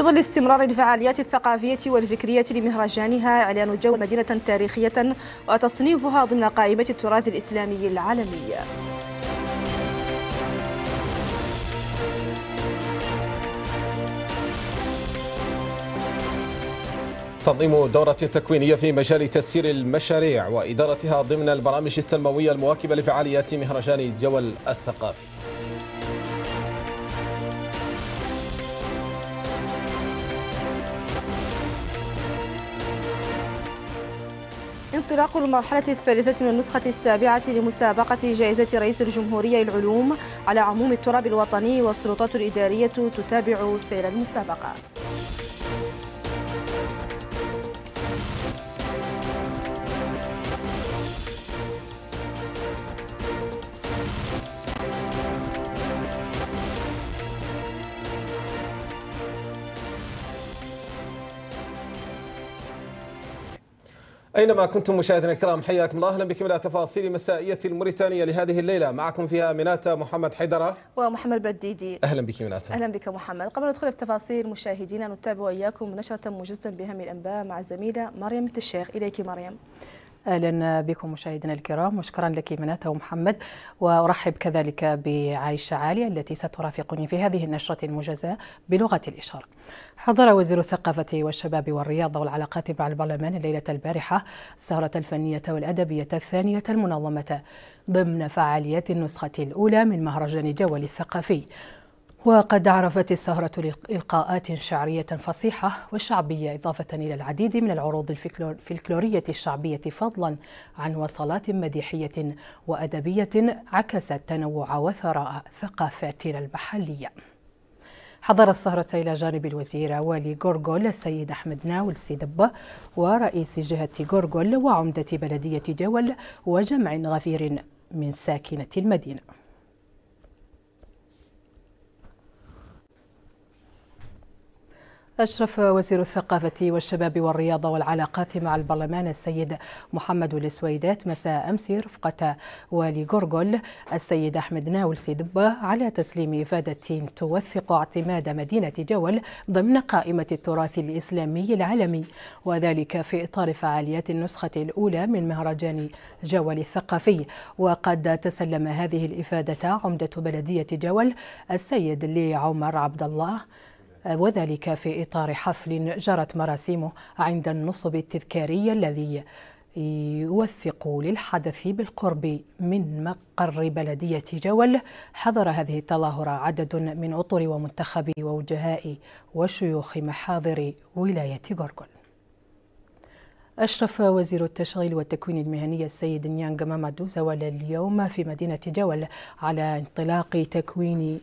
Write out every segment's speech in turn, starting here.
في ظل استمرار الفعاليات الثقافية والفكرية لمهرجانها إعلان جو مدينة تاريخية وتصنيفها ضمن قائمة التراث الإسلامي العالمي تنظيم دورة تكوينية في مجال تسيير المشاريع وإدارتها ضمن البرامج التنموية المواكبة لفعاليات مهرجان الجول الثقافي انطلاق المرحلة الثالثة من النسخة السابعة لمسابقة جائزة رئيس الجمهورية للعلوم على عموم التراب الوطني والسلطات الإدارية تتابع سير المسابقة أينما كنتم مشاهدينا الكرام حياكم الله أهلا بكم إلى تفاصيل مسائية الموريتانية لهذه الليلة معكم فيها مناتا محمد حيدرة ومحمد بديدي أهلا بك مناتا أهلا بك محمد قبل أن ندخل في تفاصيل مشاهدينا نتابع إياكم نشرة موجزة بهم الأنباء مع الزميلة مريم التشيخ إليك مريم اهلا بكم مشاهدينا الكرام وشكرا لك منى ومحمد وارحب كذلك بعائشه عاليه التي سترافقني في هذه النشره المجزاه بلغه الاشاره. حضر وزير الثقافه والشباب والرياضه والعلاقات مع البرلمان الليله البارحه السهره الفنيه والادبيه الثانيه المنظمه ضمن فعاليات النسخه الاولى من مهرجان جول الثقافي وقد عرفت السهرة إلقاءات شعرية فصيحة وشعبية إضافة إلى العديد من العروض الفلكلورية الشعبية فضلا عن وصلات مديحية وأدبية عكست تنوع وثراء ثقافاتنا المحلية حضر السهرة إلى جانب الوزير والي غورغول السيد أحمد ناول سيدبة ورئيس جهة غورغول وعمدة بلدية جول وجمع غفير من ساكنة المدينة أشرف وزير الثقافة والشباب والرياضة والعلاقات مع البرلمان السيد محمد السويدات مساء أمس رفقة والي جورجول السيد أحمد ناول سيدبا على تسليم إفادة توثق اعتماد مدينة جول ضمن قائمة التراث الإسلامي العالمي وذلك في إطار فعاليات النسخة الأولى من مهرجان جول الثقافي وقد تسلم هذه الإفادة عمدة بلدية جول السيد لي عمر عبد الله وذلك في إطار حفل جرت مراسمه عند النصب التذكاري الذي يوثق للحدث بالقرب من مقر بلدية جول حضر هذه التظاهرة عدد من أطر ومنتخبي ووجهاء وشيوخ محاضر ولاية غورغون أشرف وزير التشغيل والتكوين المهني السيد نيانغ مامادو زوال اليوم في مدينة جول على انطلاق تكوين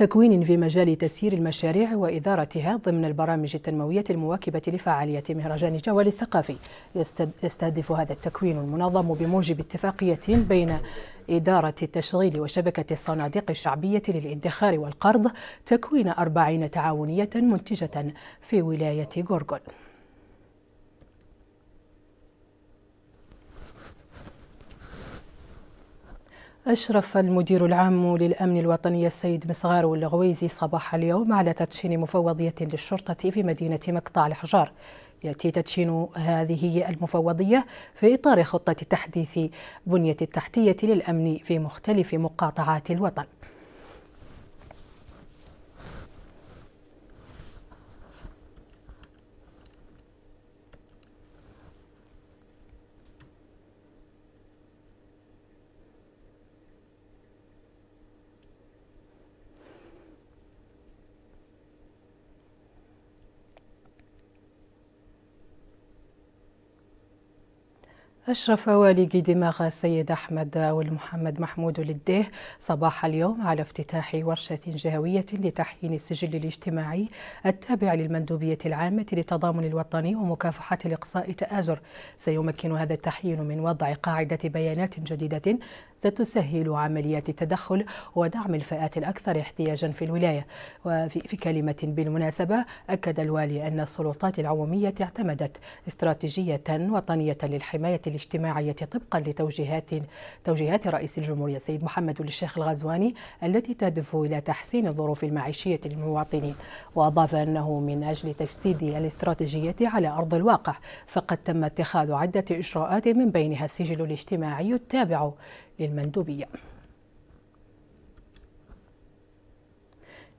تكوين في مجال تسيير المشاريع وإدارتها ضمن البرامج التنموية المواكبة لفعالية مهرجان جوال الثقافي يستهدف هذا التكوين المنظم بموجب اتفاقية بين إدارة التشغيل وشبكة الصناديق الشعبية للادخار والقرض تكوين أربعين تعاونية منتجة في ولاية غورغون أشرف المدير العام للأمن الوطني السيد مصغار اللغويزي صباح اليوم على تدشين مفوضية للشرطة في مدينة مقطع الحجار يأتي تدشين هذه المفوضية في إطار خطة تحديث بنية التحتية للأمن في مختلف مقاطعات الوطن أشرف والي دماغ السيد أحمد والمحمد محمود للديه صباح اليوم على افتتاح ورشة جهوية لتحيين السجل الاجتماعي التابع للمندوبية العامة للتضامن الوطني ومكافحة الإقصاء تآزر سيمكن هذا التحيين من وضع قاعدة بيانات جديدة ستسهل عمليات التدخل ودعم الفئات الأكثر احتياجا في الولاية وفي كلمة بالمناسبة أكد الوالي أن السلطات العمومية اعتمدت استراتيجية وطنية للحماية الاجتماعية طبقا لتوجيهات توجيهات رئيس الجمهورية السيد محمد الشيخ الغزواني التي تهدف إلى تحسين الظروف المعيشية للمواطنين وأضاف أنه من أجل تجسيد الاستراتيجية على أرض الواقع فقد تم اتخاذ عدة إجراءات من بينها السجل الاجتماعي التابع للمندوبية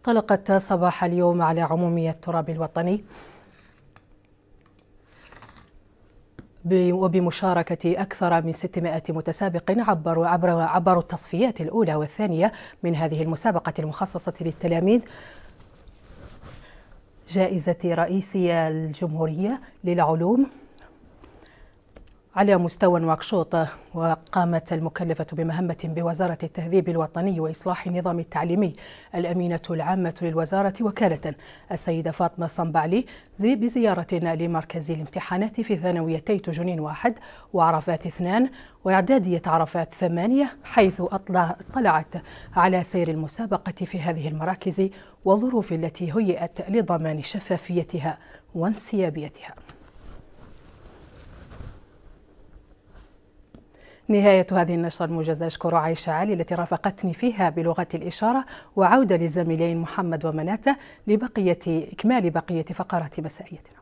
طلقت صباح اليوم على عمومية التراب الوطني وبمشاركة أكثر من 600 متسابق عبروا عبر عبروا التصفيات الأولى والثانية من هذه المسابقة المخصصة للتلاميذ جائزة رئيس الجمهورية للعلوم على مستوى نواكشوط وقامت المكلفة بمهمة بوزارة التهذيب الوطني وإصلاح النظام التعليمي الأمينة العامة للوزارة وكالة السيدة فاطمة صنبعلي بزيارة لمركز الامتحانات في ثانويتي تجنين واحد وعرفات اثنان وإعدادية عرفات ثمانية حيث أطلع اطلعت على سير المسابقة في هذه المراكز والظروف التي هيئت لضمان شفافيتها وانسيابيتها نهاية هذه النشرة الموجزة أشكر عائشة علي التي رافقتني فيها بلغة الإشارة وعودة للزميلين محمد ومناته لبقية إكمال بقية فقرات مسائيتنا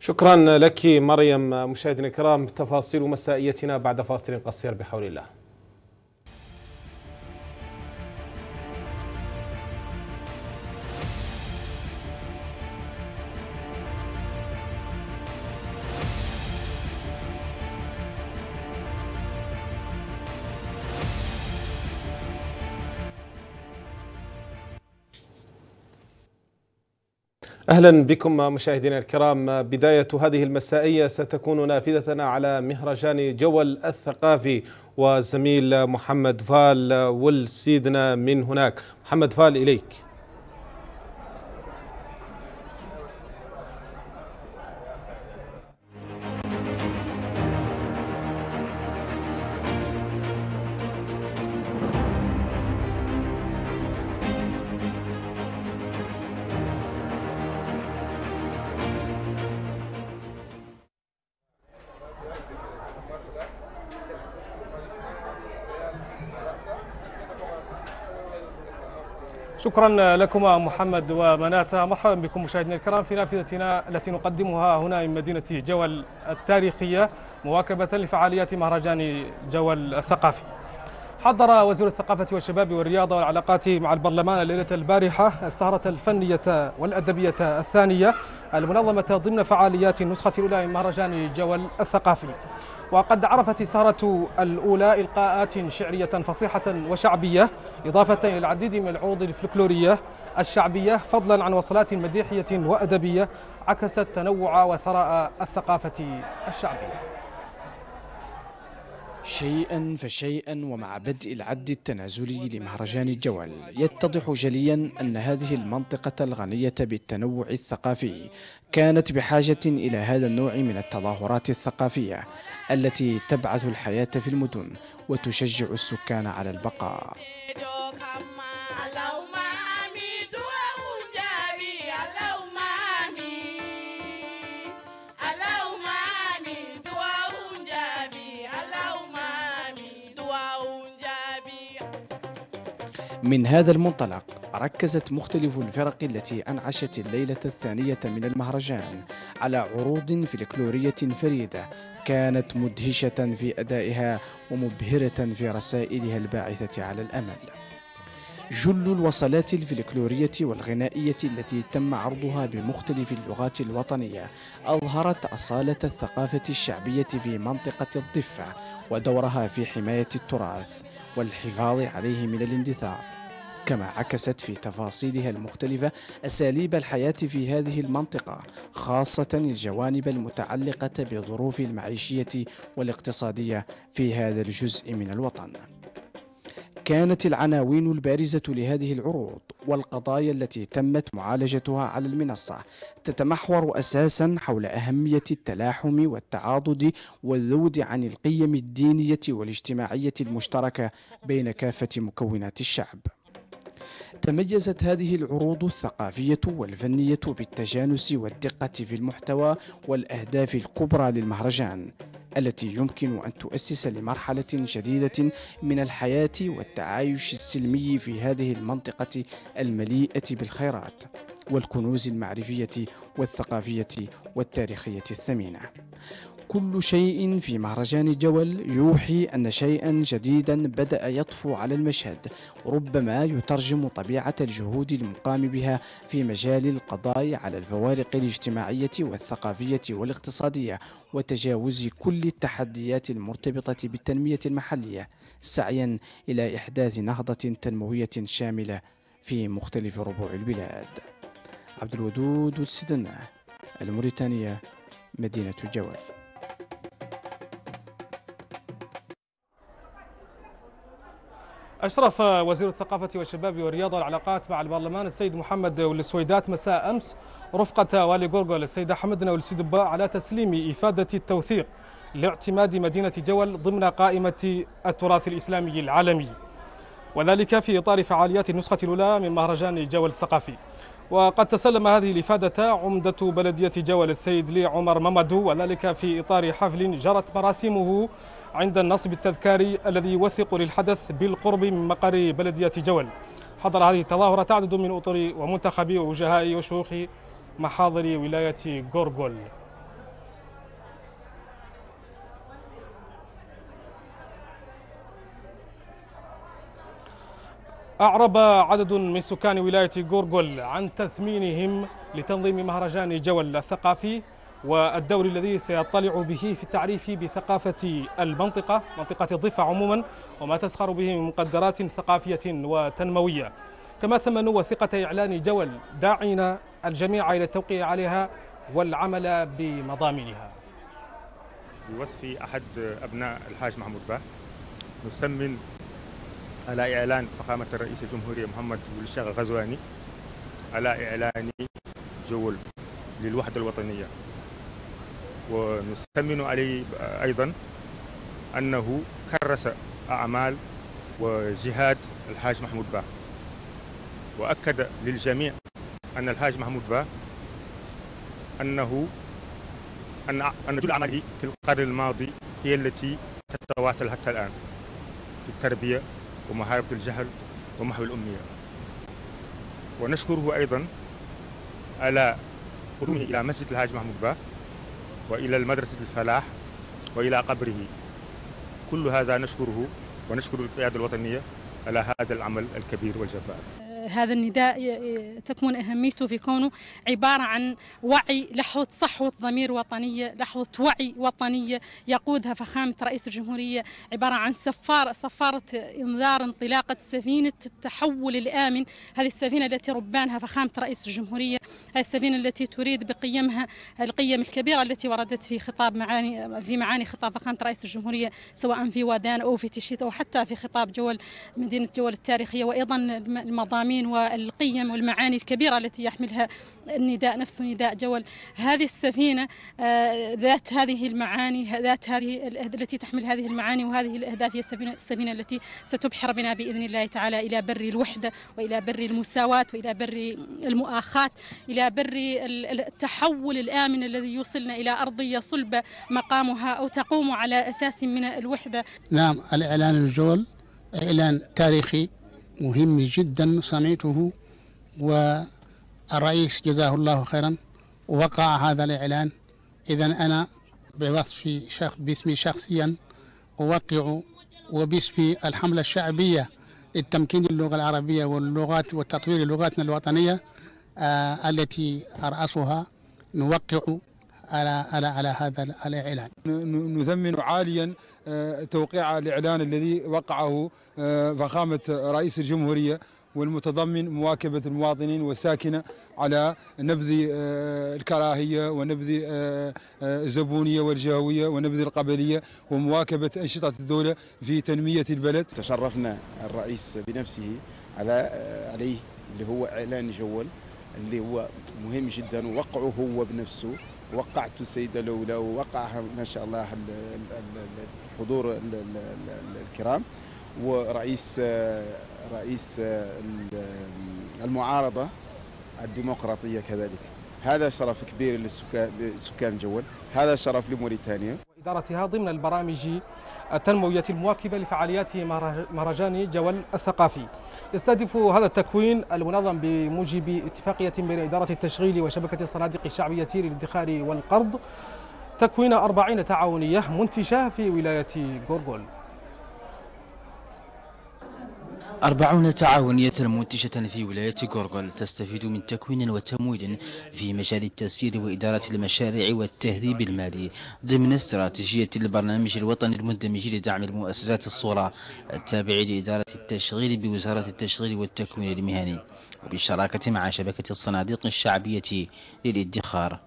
شكرا لك مريم مشاهدينا الكرام تفاصيل مسائيتنا بعد فاصل قصير بحول الله اهلا بكم مشاهدينا الكرام بدايه هذه المسائيه ستكون نافذتنا على مهرجان جول الثقافي وزميل محمد فال والسيدنا من هناك محمد فال اليك شكرا لكم محمد ومناتا مرحبا بكم مشاهدينا الكرام في نافذتنا التي نقدمها هنا من مدينة جول التاريخية مواكبة لفعاليات مهرجان جول الثقافي حضر وزير الثقافة والشباب والرياضة والعلاقات مع البرلمان الليلة البارحة السهرة الفنية والأدبية الثانية المنظمة ضمن فعاليات النسخة الأولى من مهرجان جول الثقافي وقد عرفت سارة الأولى إلقاءات شعرية فصيحة وشعبية إضافة إلى العديد من العروض الفلكلورية الشعبية فضلا عن وصلات مديحية وأدبية عكست تنوع وثراء الثقافة الشعبية شيئا فشيئا ومع بدء العد التنازلي لمهرجان الجول يتضح جليا أن هذه المنطقة الغنية بالتنوع الثقافي كانت بحاجة إلى هذا النوع من التظاهرات الثقافية التي تبعث الحياة في المدن وتشجع السكان على البقاء من هذا المنطلق ركزت مختلف الفرق التي أنعشت الليلة الثانية من المهرجان على عروض فلكلورية فريدة كانت مدهشة في أدائها ومبهرة في رسائلها الباعثة على الأمل جل الوصلات الفلكلورية والغنائية التي تم عرضها بمختلف اللغات الوطنية أظهرت أصالة الثقافة الشعبية في منطقة الضفة ودورها في حماية التراث والحفاظ عليه من الاندثار كما عكست في تفاصيلها المختلفة أساليب الحياة في هذه المنطقة خاصة الجوانب المتعلقة بظروف المعيشية والاقتصادية في هذا الجزء من الوطن كانت العناوين البارزة لهذه العروض والقضايا التي تمت معالجتها على المنصة تتمحور أساسا حول أهمية التلاحم والتعاضد والذود عن القيم الدينية والاجتماعية المشتركة بين كافة مكونات الشعب تميزت هذه العروض الثقافية والفنية بالتجانس والدقة في المحتوى والأهداف الكبرى للمهرجان التي يمكن أن تؤسس لمرحلة جديدة من الحياة والتعايش السلمي في هذه المنطقة المليئة بالخيرات والكنوز المعرفية والثقافية والتاريخية الثمينة كل شيء في مهرجان جول يوحي أن شيئا جديدا بدأ يطفو على المشهد ربما يترجم طبيعة الجهود المقام بها في مجال القضاء على الفوارق الاجتماعية والثقافية والاقتصادية وتجاوز كل التحديات المرتبطة بالتنمية المحلية سعيا إلى إحداث نهضة تنموية شاملة في مختلف ربوع البلاد عبد الودود وتستناه الموريتانية مدينة الجوال أشرف وزير الثقافة والشباب والرياضة والعلاقات مع البرلمان السيد محمد والسويدات مساء أمس رفقة والي غورغول السيدة حمدنا باء على تسليم إفادة التوثيق لاعتماد مدينة جول ضمن قائمة التراث الإسلامي العالمي وذلك في إطار فعاليات النسخة الأولى من مهرجان جول الثقافي وقد تسلم هذه الإفادة عمدة بلدية جول السيد لي عمر ممدو وذلك في إطار حفل جرت مراسمه عند النصب التذكاري الذي يوثق للحدث بالقرب من مقر بلدية جول حضر هذه التظاهرة تعدد من أطر ومنتخبي ووجهاء وشيوخ محاضر ولاية غورغول أعرب عدد من سكان ولاية غورغول عن تثمينهم لتنظيم مهرجان جول الثقافي والدور الذي سيطلع به في التعريف بثقافة المنطقة منطقة الضفة عموما وما تسخر به من مقدرات ثقافية وتنموية كما ثمنوا وثقة إعلان جول داعين الجميع إلى التوقيع عليها والعمل بمضامنها بوصف أحد أبناء الحاج محمود باه نثمن على إعلان فخامة الرئيس الجمهورية محمد بن غزواني الغزواني على إعلان جول للوحدة الوطنية ونثمن عليه أيضا أنه كرس أعمال وجهاد الحاج محمود با وأكد للجميع أن الحاج محمود با أنه أن أن جل عمله في القرن الماضي هي التي تتواصل حتى الآن في التربية ومحاربة الجهل ومحو الأمية ونشكره أيضا على قدومه إلى مسجد الهاج محمود با وإلى المدرسة الفلاح وإلى قبره كل هذا نشكره ونشكر القيادة الوطنية على هذا العمل الكبير والجبار هذا النداء تكمن أهميته في كونه عبارة عن وعي لحظة صحوة ضمير وطنية لحظة وعي وطنية يقودها فخامة رئيس الجمهورية عبارة عن سفارة صفارة إنذار انطلاقة سفينة التحول الآمن هذه السفينة التي ربانها فخامة رئيس الجمهورية هذه السفينة التي تريد بقيمها القيم الكبيرة التي وردت في خطاب معاني في معاني خطاب فخامة رئيس الجمهورية سواء في ودان أو في تشيت أو حتى في خطاب جول مدينة جول التاريخية وأيضا المضامين المسلمين والقيم والمعاني الكبيرة التي يحملها النداء نفسه نداء جول هذه السفينة آه، ذات هذه المعاني ذات هذه التي تحمل هذه المعاني وهذه الأهداف هي السفينة, السفينة التي ستبحر بنا بإذن الله تعالى إلى بر الوحدة وإلى بر المساواة وإلى بر المؤاخاة إلى بر التحول الآمن الذي يوصلنا إلى أرضية صلبة مقامها أو تقوم على أساس من الوحدة نعم الإعلان الجول إعلان تاريخي مهم جدا سمعته والرئيس جزاه الله خيرا وقع هذا الإعلان إذا أنا بوصفي شخ باسمي شخصيا أوقع وباسم الحملة الشعبية للتمكين اللغة العربية واللغات وتطوير لغاتنا الوطنية آه، التي أرأسها نوقع على على على هذا الاعلان. نثمن عاليا آه، توقيع الاعلان الذي وقعه آه، فخامه رئيس الجمهوريه والمتضمن مواكبة المواطنين والساكنة على نبذ آه، الكراهية ونبذ الزبونية والجهوية ونبذ القبلية ومواكبة أنشطة الدولة في تنمية البلد تشرفنا الرئيس بنفسه على عليه اللي هو إعلان جول اللي هو مهم جدا ووقعه هو بنفسه وقعت السيده الاولى ووقعها ما شاء الله الحضور الكرام ورئيس رئيس المعارضه الديمقراطيه كذلك هذا شرف كبير لسكان جول هذا شرف لموريتانيا إدارتها ضمن البرامج التنموية المواكبة لفعاليات مهرجان جول الثقافي يستهدف هذا التكوين المنظم بموجب اتفاقية بين إدارة التشغيل وشبكة الصناديق الشعبية للادخار والقرض تكوين أربعين تعاونية منتشة في ولاية غورغول أربعون تعاونية منتجة في ولاية غورغل تستفيد من تكوين وتمويل في مجال التسيير وإدارة المشاريع والتهذيب المالي ضمن استراتيجية البرنامج الوطني المندمج لدعم المؤسسات الصورة التابع لإدارة التشغيل بوزارة التشغيل والتكوين المهني وبالشراكة مع شبكة الصناديق الشعبية للادخار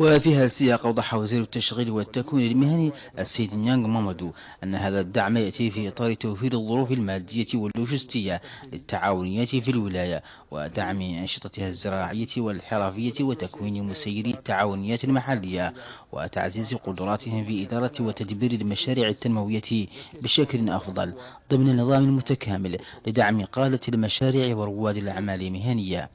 وفي السياق أوضح وزير التشغيل والتكوين المهني السيد نيانغ مامادو أن هذا الدعم يأتي في إطار توفير الظروف المادية واللوجستية للتعاونيات في الولاية ودعم أنشطتها الزراعية والحرفية وتكوين مسيري التعاونيات المحلية وتعزيز قدراتهم في إدارة وتدبير المشاريع التنموية بشكل أفضل ضمن النظام المتكامل لدعم قادة المشاريع ورواد الأعمال المهنية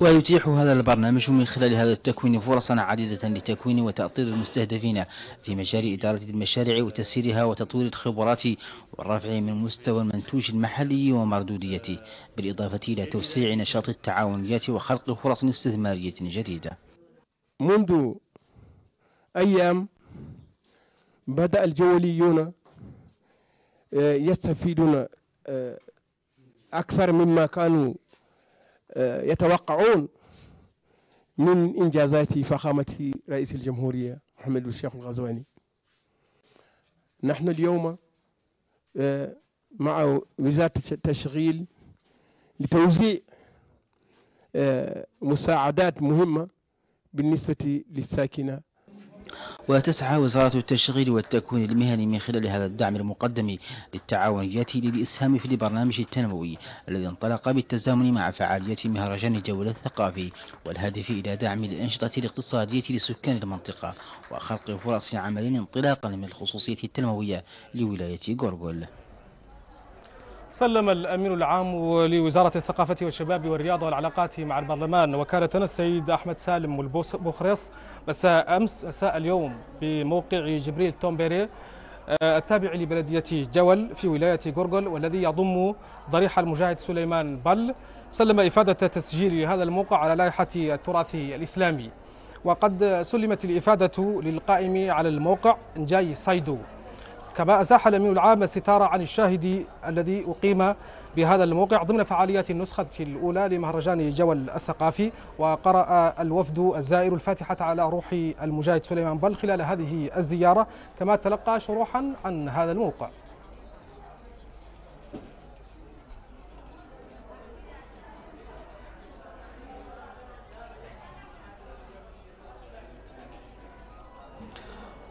ويتيح هذا البرنامج من خلال هذا التكوين فرصا عديدة لتكوين وتأطير المستهدفين في مجال إدارة المشاريع وتسييرها وتطوير الخبرات والرفع من مستوى المنتوج المحلي ومردوديته بالإضافة إلى توسيع نشاط التعاونيات وخلق فرص استثمارية جديدة منذ أيام بدأ الجوليون آه، يستفيدون آه، أكثر مما كانوا آه، يتوقعون من إنجازات فخامة رئيس الجمهورية محمد بن الشيخ الغزواني نحن اليوم آه، مع وزارة التشغيل لتوزيع آه، مساعدات مهمة بالنسبة للساكنة وتسعى وزارة التشغيل والتكوين المهني من خلال هذا الدعم المقدم للتعاونيات للإسهام في البرنامج التنموي الذي انطلق بالتزامن مع فعالية مهرجان الجولة الثقافي والهدف إلى دعم الأنشطة الاقتصادية لسكان المنطقة وخلق فرص عمل انطلاقا من الخصوصية التنموية لولاية غورغول سلم الأمين العام لوزارة الثقافة والشباب والرياضة والعلاقات مع البرلمان وكالة السيد أحمد سالم البخريص مساء أمس مساء اليوم بموقع جبريل تومبيري آه، التابع لبلدية جول في ولاية غورغل والذي يضم ضريح المجاهد سليمان بل سلم إفادة تسجيل هذا الموقع على لائحة التراث الإسلامي وقد سلمت الإفادة للقائم على الموقع نجاي سايدو كما أزاح الأمين العام الستارة عن الشاهد الذي أقيم بهذا الموقع ضمن فعاليات النسخة الأولى لمهرجان جول الثقافي وقرأ الوفد الزائر الفاتحة على روح المجاهد سليمان بل خلال هذه الزيارة كما تلقى شروحا عن هذا الموقع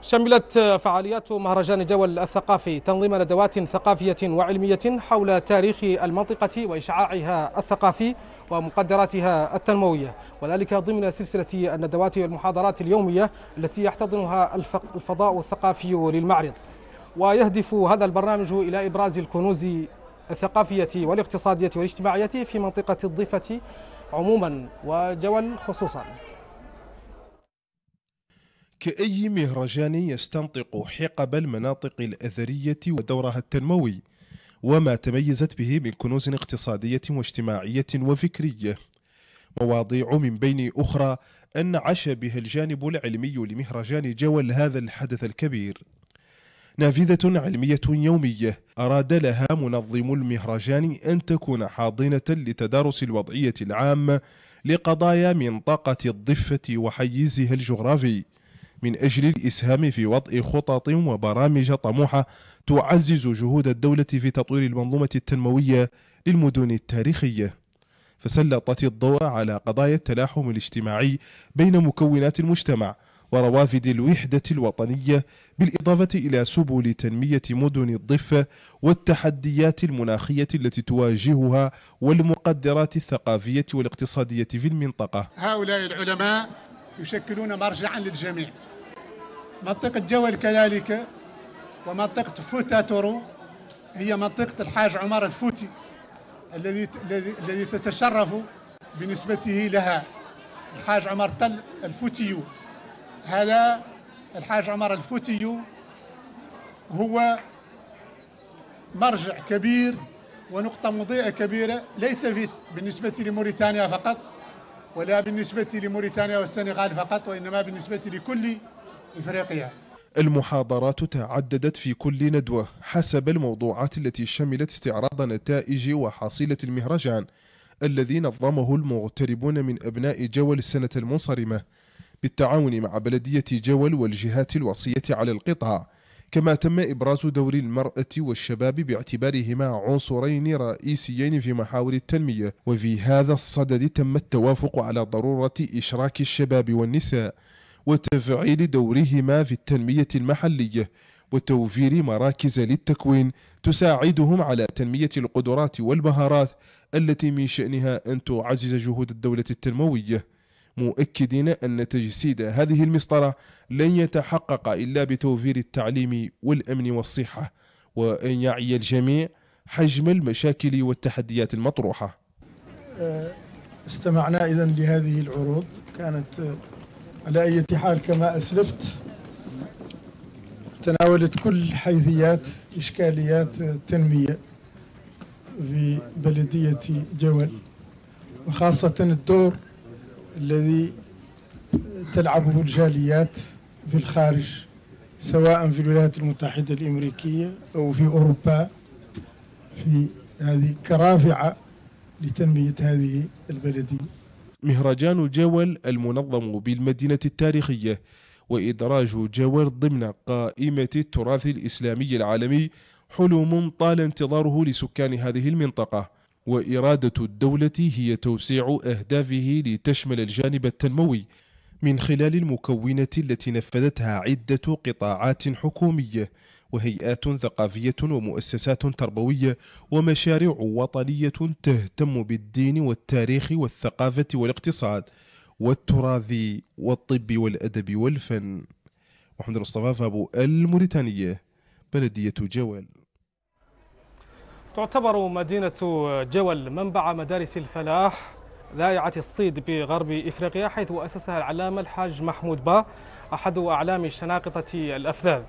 شملت فعاليات مهرجان جول الثقافي تنظيم ندوات ثقافية وعلمية حول تاريخ المنطقة وإشعاعها الثقافي ومقدراتها التنموية وذلك ضمن سلسلة الندوات والمحاضرات اليومية التي يحتضنها الفضاء الثقافي للمعرض ويهدف هذا البرنامج إلى إبراز الكنوز الثقافية والاقتصادية والاجتماعية في منطقة الضفة عموما وجول خصوصا كأي مهرجان يستنطق حقب المناطق الأثرية ودورها التنموي وما تميزت به من كنوز اقتصادية واجتماعية وفكرية مواضيع من بين أخرى أن عش بها الجانب العلمي لمهرجان جول هذا الحدث الكبير نافذة علمية يومية أراد لها منظم المهرجان أن تكون حاضنة لتدارس الوضعية العامة لقضايا منطقة الضفة وحيزها الجغرافي من أجل الإسهام في وضع خطط وبرامج طموحة تعزز جهود الدولة في تطوير المنظومة التنموية للمدن التاريخية فسلطت الضوء على قضايا التلاحم الاجتماعي بين مكونات المجتمع وروافد الوحدة الوطنية بالإضافة إلى سبل تنمية مدن الضفة والتحديات المناخية التي تواجهها والمقدرات الثقافية والاقتصادية في المنطقة هؤلاء العلماء يشكلون مرجعا للجميع منطقة جول كذلك ومنطقة فوتاتورو هي منطقة الحاج عمر الفوتي الذي الذي تتشرف بنسبته لها الحاج عمر تل الفوتي هذا الحاج عمر الفوتي هو مرجع كبير ونقطة مضيئة كبيرة ليس في بالنسبة لموريتانيا فقط ولا بالنسبة لموريتانيا والسنغال فقط وإنما بالنسبة لكل إفريقيا المحاضرات تعددت في كل ندوة حسب الموضوعات التي شملت استعراض نتائج وحصيلة المهرجان الذي نظمه المغتربون من أبناء جول السنة المنصرمة بالتعاون مع بلدية جول والجهات الوصية على القطاع كما تم إبراز دور المرأة والشباب باعتبارهما عنصرين رئيسيين في محاور التنمية وفي هذا الصدد تم التوافق على ضرورة إشراك الشباب والنساء وتفعيل دورهما في التنمية المحلية وتوفير مراكز للتكوين تساعدهم على تنمية القدرات والمهارات التي من شأنها أن تعزز جهود الدولة التنموية مؤكدين أن تجسيد هذه المسطرة لن يتحقق إلا بتوفير التعليم والأمن والصحة وأن يعي الجميع حجم المشاكل والتحديات المطروحة آه، استمعنا إذن لهذه العروض كانت على أي حال كما أسلفت تناولت كل حيثيات إشكاليات التنمية في بلدية جول وخاصة الدور الذي تلعبه الجاليات في الخارج سواء في الولايات المتحدة الأمريكية أو في أوروبا في هذه كرافعة لتنمية هذه البلدية مهرجان جول المنظم بالمدينة التاريخية وإدراج جول ضمن قائمة التراث الإسلامي العالمي حلم طال انتظاره لسكان هذه المنطقة وإرادة الدولة هي توسيع أهدافه لتشمل الجانب التنموي من خلال المكونة التي نفذتها عدة قطاعات حكومية وهيئات ثقافية ومؤسسات تربوية ومشاريع وطنية تهتم بالدين والتاريخ والثقافة والاقتصاد والتراث والطب والأدب والفن محمد مصطفى فابو الموريتانية بلدية جوال تعتبر مدينة جول منبع مدارس الفلاح ذائعة الصيد بغرب إفريقيا حيث أسسها العلامة الحاج محمود با أحد أعلام الشناقطه الأفذاذ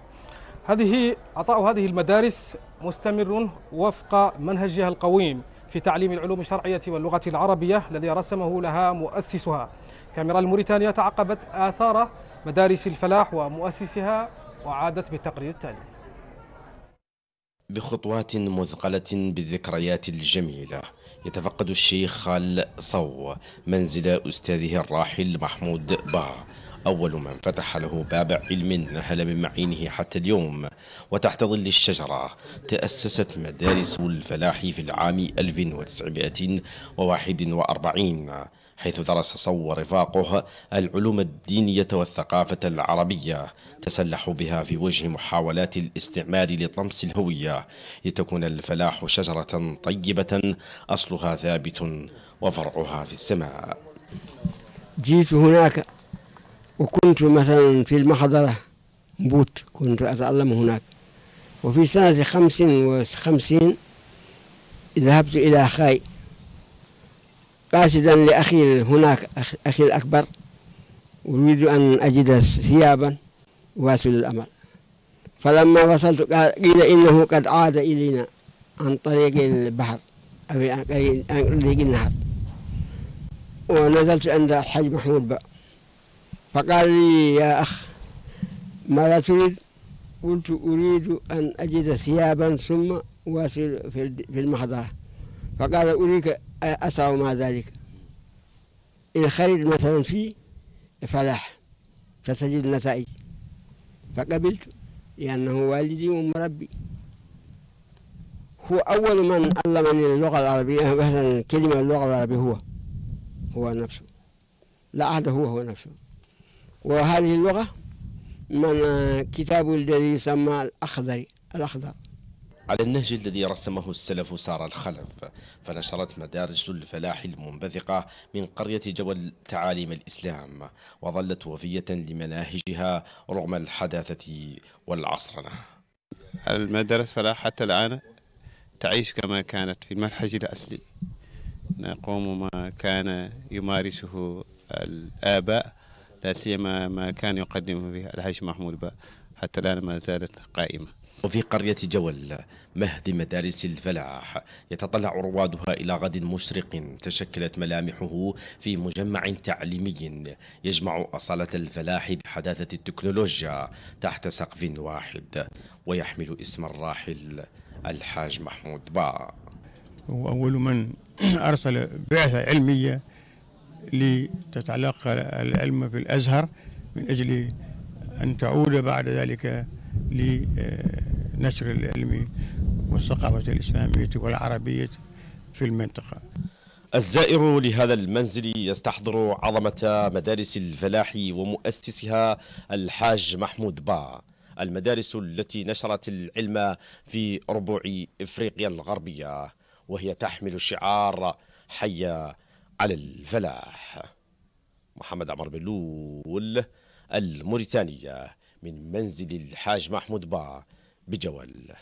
هذه عطاء هذه المدارس مستمر وفق منهجها القويم في تعليم العلوم الشرعية واللغة العربية الذي رسمه لها مؤسسها كاميرا الموريتانية تعقبت آثار مدارس الفلاح ومؤسسها وعادت بالتقرير التالي بخطوات مثقلة بالذكريات الجميلة يتفقد الشيخ خال صو منزل أستاذه الراحل محمود با أول من فتح له باب علم نهل من معينه حتى اليوم وتحت ظل الشجرة تأسست مدارس الفلاح في العام 1941 حيث درس صو رفاقه العلوم الدينية والثقافة العربية تسلحوا بها في وجه محاولات الاستعمار لطمس الهوية لتكون الفلاح شجرة طيبة أصلها ثابت وفرعها في السماء جيت هناك وكنت مثلا في المحضرة بوت كنت أتعلم هناك وفي سنة خمس وخمسين ذهبت إلى أخاي قاصدا لأخي هناك أخي الأكبر أريد أن أجد ثيابا واسل الأمل فلما وصلت قيل إنه قد عاد إلينا عن طريق البحر أو عن طريق النهر ونزلت عند الحاج محمود بقى فقال لي يا أخ ماذا تريد قلت أريد أن أجد ثيابا ثم واصل في المحضرة فقال أريك أسعى مع ذلك إن خرج مثلا في فلاح فسجد النتائج فقبلت لأنه والدي ومربي هو أول من علمني اللغة العربية مثلا كلمة اللغة العربية هو هو نفسه لا أحد هو هو نفسه وهذه اللغة من آه، كتابه الذي يسمى الأخضر الأخضر على النهج الذي رسمه السلف سار الخلف فنشرت مدارس الفلاح المنبثقة من قرية جبل تعاليم الإسلام وظلت وفية لمناهجها رغم الحداثة والعصرنة المدارس فلاح حتى الآن تعيش كما كانت في المنهج الأصلي نقوم ما كان يمارسه الآباء لا سيما ما كان يقدمه به الحاج محمود با حتى الآن ما زالت قائمة وفي قرية جول مهد مدارس الفلاح يتطلع روادها إلى غد مشرق تشكلت ملامحه في مجمع تعليمي يجمع أصالة الفلاح بحداثة التكنولوجيا تحت سقف واحد ويحمل اسم الراحل الحاج محمود با هو أول من أرسل بعثة علمية لتتعلق العلم في الأزهر من أجل أن تعود بعد ذلك لنشر العلم والثقافة الإسلامية والعربية في المنطقة الزائر لهذا المنزل يستحضر عظمة مدارس الفلاح ومؤسسها الحاج محمود با المدارس التي نشرت العلم في ربوع إفريقيا الغربية وهي تحمل شعار حيا على الفلاح محمد عمر بلول الموريتانية من منزل الحاج محمود با بجول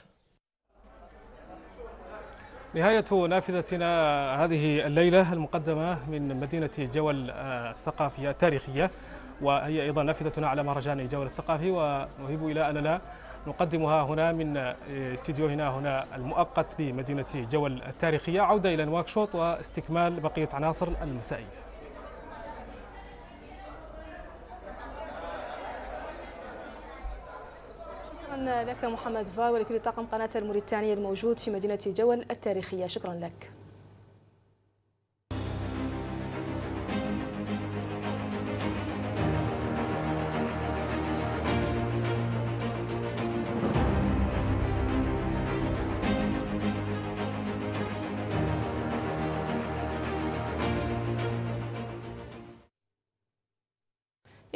نهاية نافذتنا هذه الليلة المقدمة من مدينة جول آه، الثقافية التاريخية وهي أيضا نافذتنا على مهرجان جول الثقافي ونهيب إلى أننا نقدمها هنا من آه، استديو هنا هنا المؤقت بمدينة جول التاريخية عودة إلى نواكشوط واستكمال بقية عناصر المسائية شكرا لك محمد فاي ولكل طاقم قناة الموريتانية الموجود في مدينة جول التاريخية شكرا لك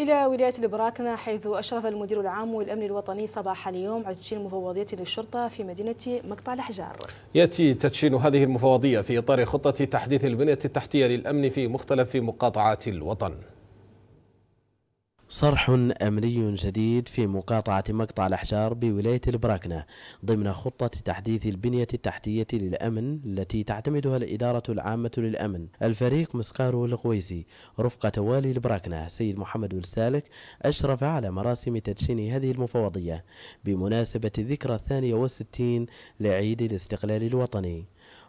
إلى ولاية البراكنة حيث أشرف المدير العام للأمن الوطني صباح اليوم على تدشين مفوضية للشرطة في مدينة مقطع الأحجار يأتي تدشين هذه المفوضية في إطار خطة تحديث البنية التحتية للأمن في مختلف مقاطعات الوطن صرح أمني جديد في مقاطعة مقطع الأحجار بولاية البراكنة ضمن خطة تحديث البنية التحتية للأمن التي تعتمدها الإدارة العامة للأمن الفريق مسكارو القويسي رفقة والي البراكنة سيد محمد السالك أشرف على مراسم تدشين هذه المفوضية بمناسبة الذكرى الثانية والستين لعيد الاستقلال الوطني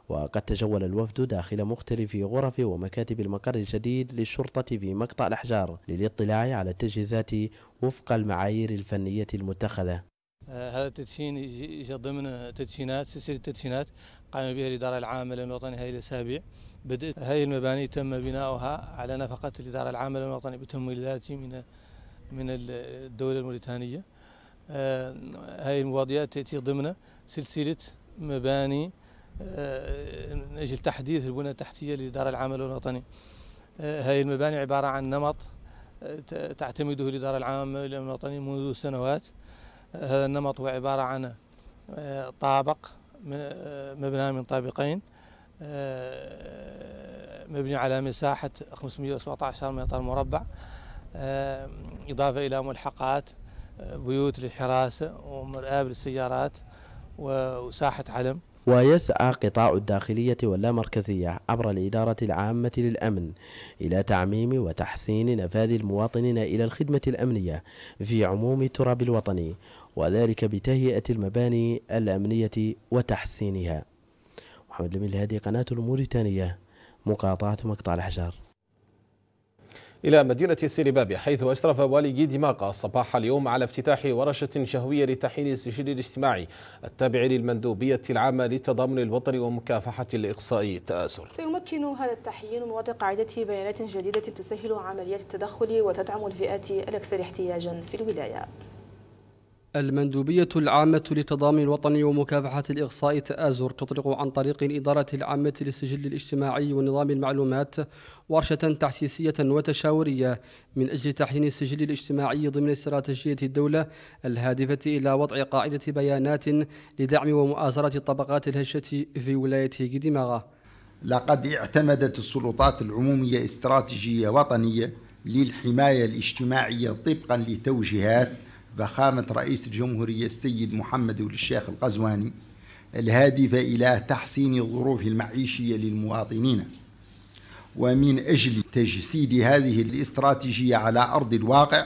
وقد تجول الوفد داخل مختلف غرف ومكاتب المقر الجديد للشرطة في مقطع الأحجار للاطلاع على التجهيزات وفق المعايير الفنية المتخذة آه، هذا التدشين اجى ضمن تدشينات سلسله تدشينات قام بها الاداره العامه للوطني هذه الاسابيع بدات هذه المباني تم بناؤها على نفقه الاداره العامه للوطني بتمويلات من من الدوله الموريتانيه آه، هذه المواضيع تاتي ضمن سلسله مباني من آه، أجل تحديث البنى التحتية لدار العمل الوطني آه، هذه المباني عبارة عن نمط آه، تعتمده الإدارة العامة الوطني منذ سنوات هذا النمط هو عبارة عن طابق مبنى من طابقين مبني على مساحة 517 متر مربع إضافة إلى ملحقات بيوت للحراسة ومرآب للسيارات وساحة علم ويسعى قطاع الداخلية واللامركزية عبر الإدارة العامة للأمن إلى تعميم وتحسين نفاذ المواطنين إلى الخدمة الأمنية في عموم التراب الوطني وذلك بتهيئة المباني الأمنية وتحسينها محمد لميل هذه قناة الموريتانية مقاطعة مقطع الأحجار إلى مدينة سيربابي حيث أشرف والي جيدي ماقا صباح اليوم على افتتاح ورشة شهوية لتحين السجل الاجتماعي التابع للمندوبية العامة للتضامن الوطني ومكافحة الإقصاء التآسر سيمكن هذا التحيين من وضع قاعدة بيانات جديدة تسهل عمليات التدخل وتدعم الفئات الأكثر احتياجا في الولاية المندوبية العامة للتضامن الوطني ومكافحة الإغصاء تآزر تطلق عن طريق الإدارة العامة للسجل الاجتماعي ونظام المعلومات ورشة تحسيسية وتشاورية من أجل تحسين السجل الاجتماعي ضمن استراتيجية الدولة الهادفة إلى وضع قاعدة بيانات لدعم ومؤازرة الطبقات الهشة في ولاية كدماغة لقد اعتمدت السلطات العمومية استراتيجية وطنية للحماية الاجتماعية طبقا لتوجيهات فخامة رئيس الجمهورية السيد محمد والشيخ الشيخ القزواني الهادفة إلى تحسين الظروف المعيشية للمواطنين ومن أجل تجسيد هذه الاستراتيجية على أرض الواقع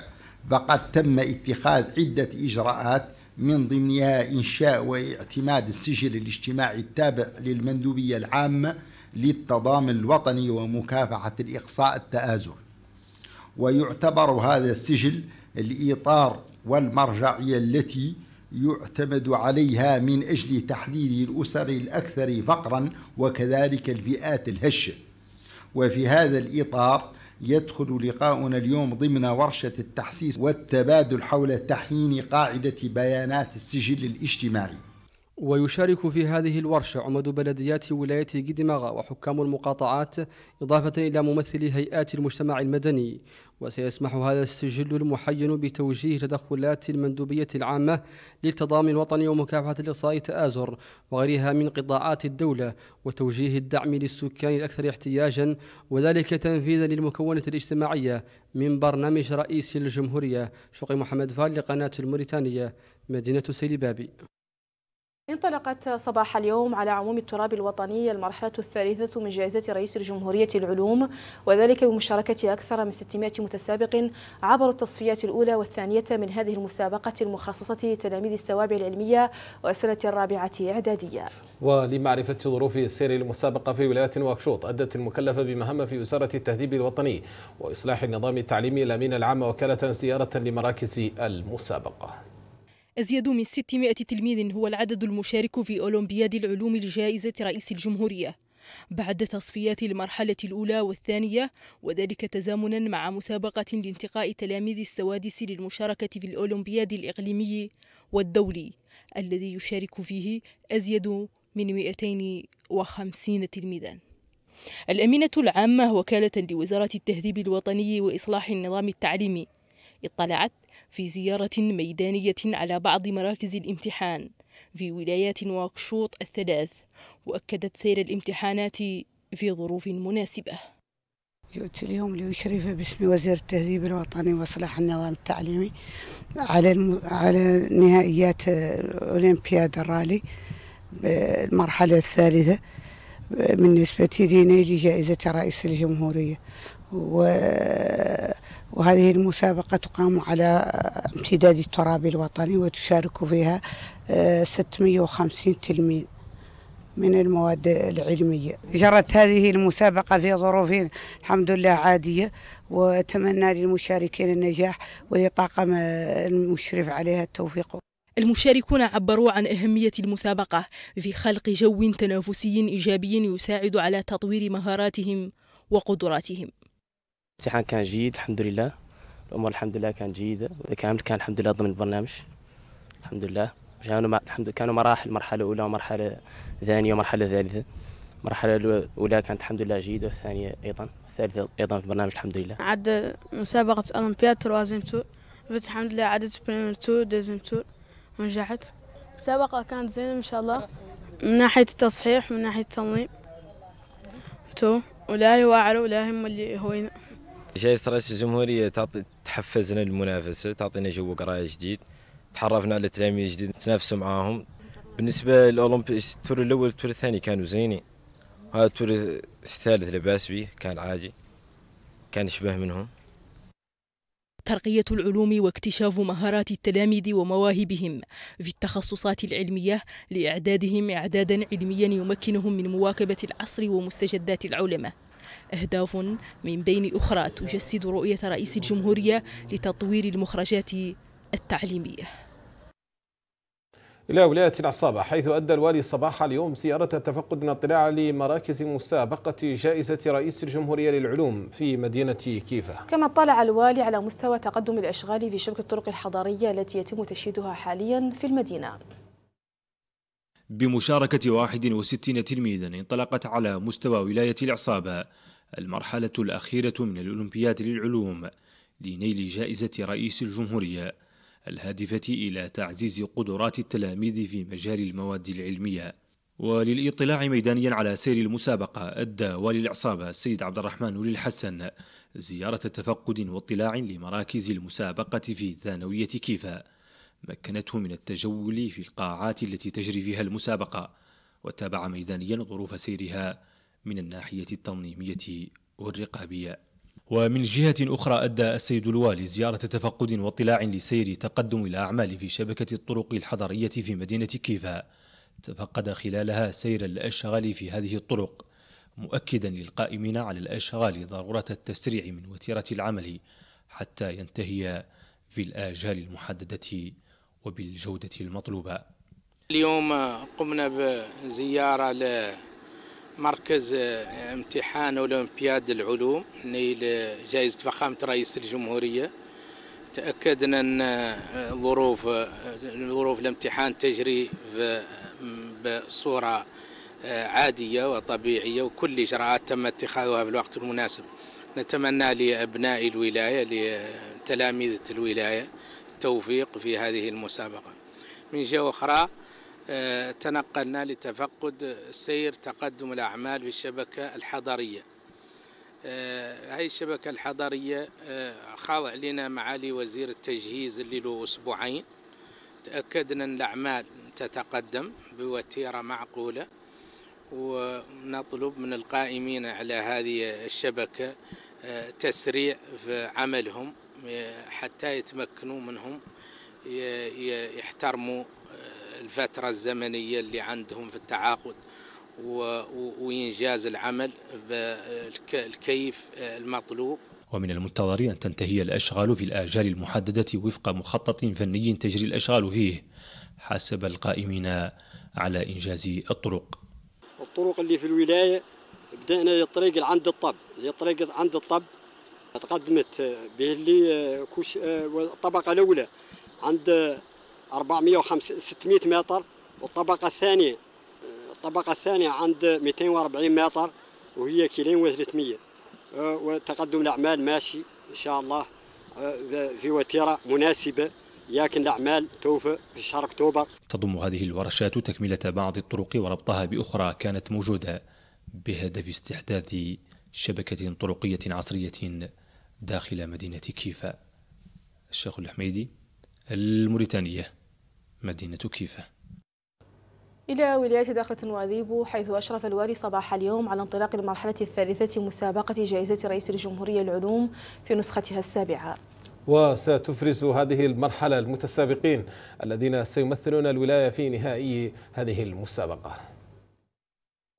فقد تم اتخاذ عدة إجراءات من ضمنها إنشاء واعتماد السجل الاجتماعي التابع للمندوبية العامة للتضامن الوطني ومكافحة الإقصاء التآزر ويعتبر هذا السجل الإطار والمرجعية التي يعتمد عليها من أجل تحديد الأسر الأكثر فقرا وكذلك الفئات الهشة وفي هذا الإطار يدخل لقاؤنا اليوم ضمن ورشة التحسيس والتبادل حول تحيين قاعدة بيانات السجل الاجتماعي ويشارك في هذه الورشة عمد بلديات ولاية قدماغة وحكام المقاطعات إضافة إلى ممثلي هيئات المجتمع المدني وسيسمح هذا السجل المحين بتوجيه تدخلات المندوبية العامة للتضامن الوطني ومكافحة الإقصاء تآزر وغيرها من قطاعات الدولة وتوجيه الدعم للسكان الأكثر احتياجا وذلك تنفيذا للمكونة الاجتماعية من برنامج رئيس الجمهورية شقي محمد فال لقناة الموريتانية مدينة سيلي بابي انطلقت صباح اليوم على عموم التراب الوطني المرحلة الثالثة من جائزة رئيس الجمهورية العلوم وذلك بمشاركة أكثر من 600 متسابق عبر التصفيات الأولى والثانية من هذه المسابقة المخصصة لتلاميذ السوابع العلمية وسنة الرابعة إعدادية ولمعرفة ظروف السير المسابقة في ولاية واكشوط أدت المكلفة بمهمة في وزارة التهذيب الوطني وإصلاح النظام التعليمي الأمين العام وكالة زيارة لمراكز المسابقة أزيد من 600 تلميذ هو العدد المشارك في أولمبياد العلوم لجائزة رئيس الجمهورية بعد تصفيات المرحلة الأولى والثانية وذلك تزامنا مع مسابقة لانتقاء تلاميذ السوادس للمشاركة في الأولمبياد الإقليمي والدولي الذي يشارك فيه أزيد من 250 تلميذا الأمينة العامة وكالة لوزارة التهذيب الوطني وإصلاح النظام التعليمي اطلعت في زيارة ميدانية على بعض مراكز الامتحان في ولايات نواكشوط الثلاث وأكدت سير الامتحانات في ظروف مناسبة جئت اليوم لأشرف باسم وزير التهذيب الوطني وإصلاح النظام التعليمي على الم... على نهائيات أولمبياد الرالي المرحلة الثالثة بالنسبة لي لجائزة جائزة رئيس الجمهورية و وهذه المسابقة تقام على امتداد التراب الوطني وتشارك فيها 650 آه، تلميذ من المواد العلمية جرت هذه المسابقة في ظروف الحمد لله عادية وأتمنى للمشاركين النجاح ولطاقم المشرف عليها التوفيق المشاركون عبروا عن أهمية المسابقة في خلق جو تنافسي إيجابي يساعد على تطوير مهاراتهم وقدراتهم الامتحان كان جيد الحمد لله الامور الحمد لله كانت جيده كامل كان الحمد لله ضمن البرنامج الحمد لله كانوا الحمد كانوا مراحل مرحله اولى ومرحله ثانيه ومرحله ثالثه المرحله الاولى كانت الحمد لله جيده والثانيه ايضا الثالثه ايضا في البرنامج الحمد لله عاد مسابقه اولمبياد تروازيم تور بس الحمد لله عدت بريمير تور ديزيم تور ونجحت مسابقة كانت زينه ان شاء الله من ناحيه التصحيح من ناحيه التنظيم تو ولا هو واعرة ولا هم اللي هوينا جائزة رئيس الجمهورية تعطي تحفزنا للمنافسة تعطينا جو قراية جديد تعرفنا على تلاميذ جديد نتنافسوا معاهم بالنسبة للأولمبي التور الأول التور الثاني كانوا زينين هذا التور الثالث لباس به كان عادي كان شبه منهم ترقية العلوم واكتشاف مهارات التلاميذ ومواهبهم في التخصصات العلمية لإعدادهم إعدادا علميا يمكنهم من مواكبة العصر ومستجدات العلماء أهداف من بين أخرى تجسد رؤية رئيس الجمهورية لتطوير المخرجات التعليمية إلى ولاية العصابة حيث أدى الوالي صباح اليوم زيارة تفقد اطلاع لمراكز مسابقة جائزة رئيس الجمهورية للعلوم في مدينة كيفا كما اطلع الوالي على مستوى تقدم الأشغال في شبكة الطرق الحضارية التي يتم تشييدها حاليا في المدينة بمشاركة 61 تلميذا انطلقت على مستوى ولاية العصابة المرحلة الأخيرة من الأولمبياد للعلوم لنيل جائزة رئيس الجمهورية الهادفة إلى تعزيز قدرات التلاميذ في مجال المواد العلمية وللإطلاع ميدانيا على سير المسابقة أدى والي العصابة السيد عبد الرحمن ولي الحسن زيارة تفقد واطلاع لمراكز المسابقة في ثانوية كيفا مكنته من التجول في القاعات التي تجري فيها المسابقة وتابع ميدانيا ظروف سيرها من الناحية التنظيمية والرقابية ومن جهة أخرى أدى السيد الوالي زيارة تفقد واطلاع لسير تقدم الأعمال في شبكة الطرق الحضرية في مدينة كيفا تفقد خلالها سير الأشغال في هذه الطرق مؤكدا للقائمين على الأشغال ضرورة التسريع من وتيرة العمل حتى ينتهي في الآجال المحددة وبالجودة المطلوبة اليوم قمنا بزيارة ل مركز آه، امتحان اولمبياد العلوم نيل جائزه فخامه رئيس الجمهوريه تاكدنا ان آه، ظروف آه، ظروف الامتحان تجري بصوره عاديه وطبيعيه وكل الاجراءات تم اتخاذها في الوقت المناسب نتمنى لابناء الولايه لتلاميذ الولايه التوفيق في هذه المسابقه من جهه اخرى آه، تنقلنا لتفقد سير تقدم الأعمال في الشبكة الحضرية آه، هاي الشبكة الحضرية آه، خاضع لنا معالي وزير التجهيز اللي له أسبوعين تأكدنا أن الأعمال تتقدم بوتيرة معقولة ونطلب من القائمين على هذه الشبكة تسريع في عملهم حتى يتمكنوا منهم يحترموا الفترة الزمنية اللي عندهم في التعاقد وإنجاز العمل بالكيف المطلوب ومن المنتظر أن تنتهي الأشغال في الآجال المحددة وفق مخطط فني تجري الأشغال فيه حسب القائمين على إنجاز الطرق الطرق اللي في الولاية بدأنا الطريق اللي عند الطب الطريق عند الطب تقدمت به اللي آه، كوش آه، الطبقة الأولى عند 450 600 متر والطبقه الثانيه الطبقه الثانيه عند 240 متر وهي كيلين و300 أه، وتقدم الاعمال ماشي ان شاء الله أه، في وتيره مناسبه لكن الأعمال توفى في شهر أكتوبر تضم هذه الورشات تكملة بعض الطرق وربطها بأخرى كانت موجودة بهدف استحداث شبكة طرقية عصرية داخل مدينة كيفا الشيخ الحميدي الموريتانية مدينة كيفة إلى ولاية داخلة واذيبو حيث أشرف الوالي صباح اليوم على انطلاق المرحلة الثالثة مسابقة جائزة رئيس الجمهورية العلوم في نسختها السابعة وستفرز هذه المرحلة المتسابقين الذين سيمثلون الولاية في نهائي هذه المسابقة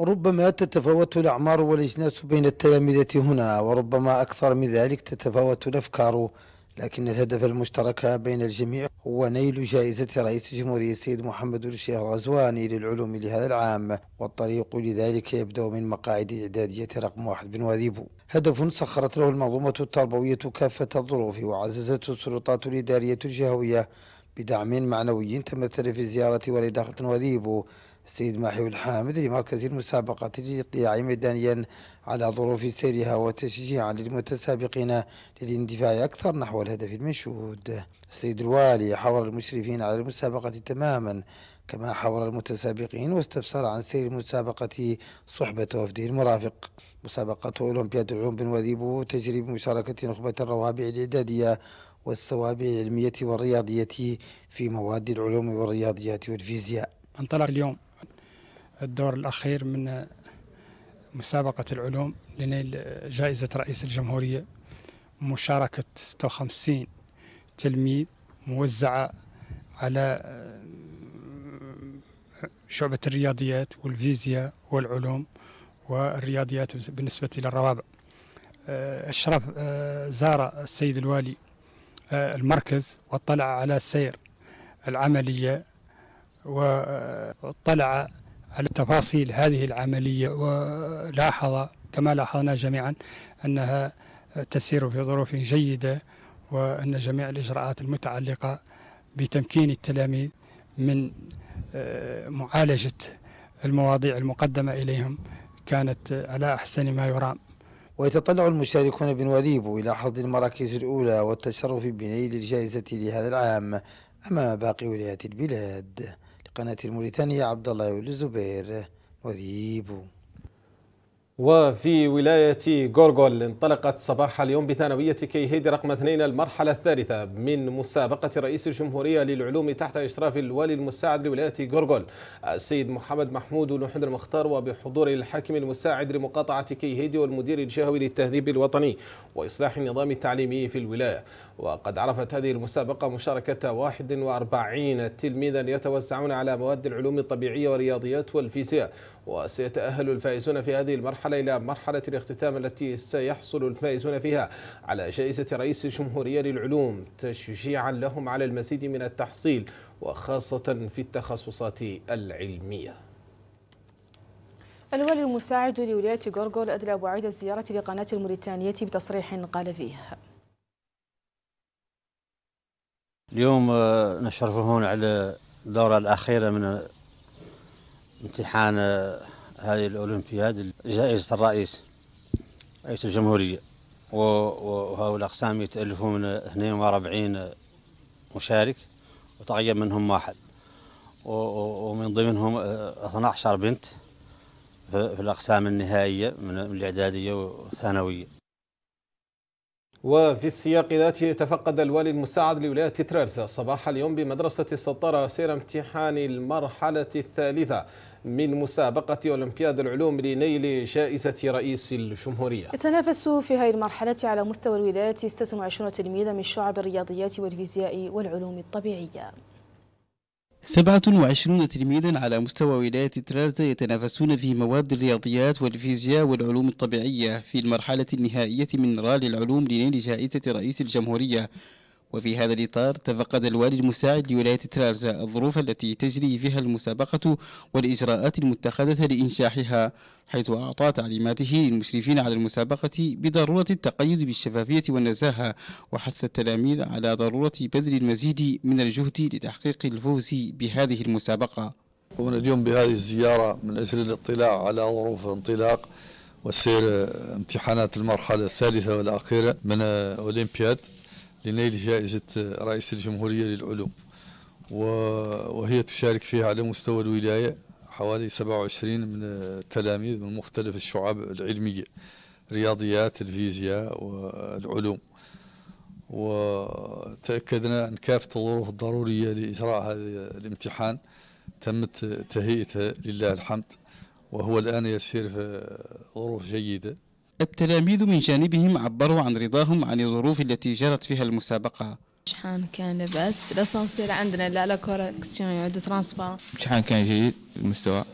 ربما تتفاوت الأعمار والأجناس بين التلامذة هنا وربما أكثر من ذلك تتفاوت الأفكار لكن الهدف المشترك بين الجميع هو نيل جائزة رئيس الجمهورية السيد محمد الشيخ رزواني للعلوم لهذا العام والطريق لذلك يبدأ من مقاعد إعدادية رقم واحد بن واديبو هدف سخرت له المنظومة التربوية كافة الظروف وعززته السلطات الإدارية الجهوية بدعم معنوي تمثل في زيارة والد أخت واديبو السيد ماحي الحامد لمركز المسابقة للإطلاع ميدانيا على ظروف سيرها وتشجيعا للمتسابقين للاندفاع أكثر نحو الهدف المنشود السيد الوالي حاور المشرفين على المسابقة تماما كما حاور المتسابقين واستفسر عن سير المسابقة صحبة وفده المرافق مسابقة أولمبياد العوم بن وذيبو تجري بمشاركة نخبة الروابع الإعدادية والسوابع العلمية والرياضية في مواد العلوم والرياضيات والفيزياء انطلق اليوم الدور الأخير من مسابقة العلوم لنيل جائزة رئيس الجمهورية مشاركة 56 تلميذ موزعة على آه، شعبة الرياضيات والفيزياء والعلوم والرياضيات بالنسبة للروابع آه، أشرف آه، زار السيد الوالي المركز واطلع على سير العملية واطلع على تفاصيل هذه العملية ولاحظ كما لاحظنا جميعا أنها تسير في ظروف جيدة وأن جميع الإجراءات المتعلقة بتمكين التلاميذ من آه، معالجة المواضيع المقدمة إليهم كانت على أحسن ما يرام ويتطلع المشاركون بنواليبو إلى حظ المراكز الأولى والتشرف بنيل الجائزة لهذا العام أمام باقي ولايات البلاد قناة الموريتانية عبد الله والزبير وذيب وفي ولاية غورغول انطلقت صباح اليوم بثانوية كي هيدي رقم اثنين المرحلة الثالثة من مسابقة رئيس الجمهورية للعلوم تحت إشراف الوالي المساعد لولاية غورغول السيد محمد محمود ولحد المختار وبحضور الحاكم المساعد لمقاطعة كي هيدي والمدير الجهوي للتهذيب الوطني وإصلاح النظام التعليمي في الولاية وقد عرفت هذه المسابقة مشاركة 41 تلميذا يتوزعون على مواد العلوم الطبيعية والرياضيات والفيزياء وسيتأهل الفائزون في هذه المرحلة إلى مرحلة الاختتام التي سيحصل الفائزون فيها على جائزة رئيس الجمهورية للعلوم تشجيعا لهم على المزيد من التحصيل وخاصة في التخصصات العلمية الوالي المساعد لولاية غورغول أدلى بعيد الزيارة لقناة الموريتانية بتصريح قال فيه اليوم آه، نشرف هون على الدورة الأخيرة من امتحان آه، هذه الأولمبياد جائزة الرئيس رئيس الجمهورية وهؤلاء الأقسام يتألفون من 42 مشارك وتغيب منهم واحد ومن ضمنهم 12 آه، بنت في الأقسام النهائية من الإعدادية والثانوية وفي السياق ذاته تفقد الوالي المساعد لولاية ترارزا صباح اليوم بمدرسة السطارة سير امتحان المرحلة الثالثة من مسابقة أولمبياد العلوم لنيل جائزة رئيس الجمهورية يتنافس في هذه المرحلة على مستوى الولايات 26 تلميذا من شعب الرياضيات والفيزياء والعلوم الطبيعية 27 تلميذا على مستوى ولاية ترازة يتنافسون في مواد الرياضيات والفيزياء والعلوم الطبيعية في المرحلة النهائية من رالي العلوم لنيل جائزة رئيس الجمهورية وفي هذا الإطار تفقد الوالي المساعد لولاية ترارزا الظروف التي تجري فيها المسابقة والإجراءات المتخذة لإنشاحها حيث أعطى تعليماته للمشرفين على المسابقة بضرورة التقيد بالشفافية والنزاهة وحث التلاميذ على ضرورة بذل المزيد من الجهد لتحقيق الفوز بهذه المسابقة قمنا اليوم بهذه الزيارة من أجل الاطلاع على ظروف انطلاق وسير امتحانات المرحلة الثالثة والأخيرة من أولمبياد لنيل جائزة رئيس الجمهورية للعلوم وهي تشارك فيها على مستوى الولاية حوالي 27 من التلاميذ من مختلف الشعب العلمية رياضيات الفيزياء والعلوم وتأكدنا أن كافة الظروف الضرورية لإجراء هذا الامتحان تمت تهيئته لله الحمد وهو الآن يسير في ظروف جيدة التلاميذ من جانبهم عبروا عن رضاهم عن الظروف التي جرت فيها المسابقة شحال كان لباس لاسانسير عندنا لا لا كوركسيون يعود ترانسبار شحال كان جيد المستوى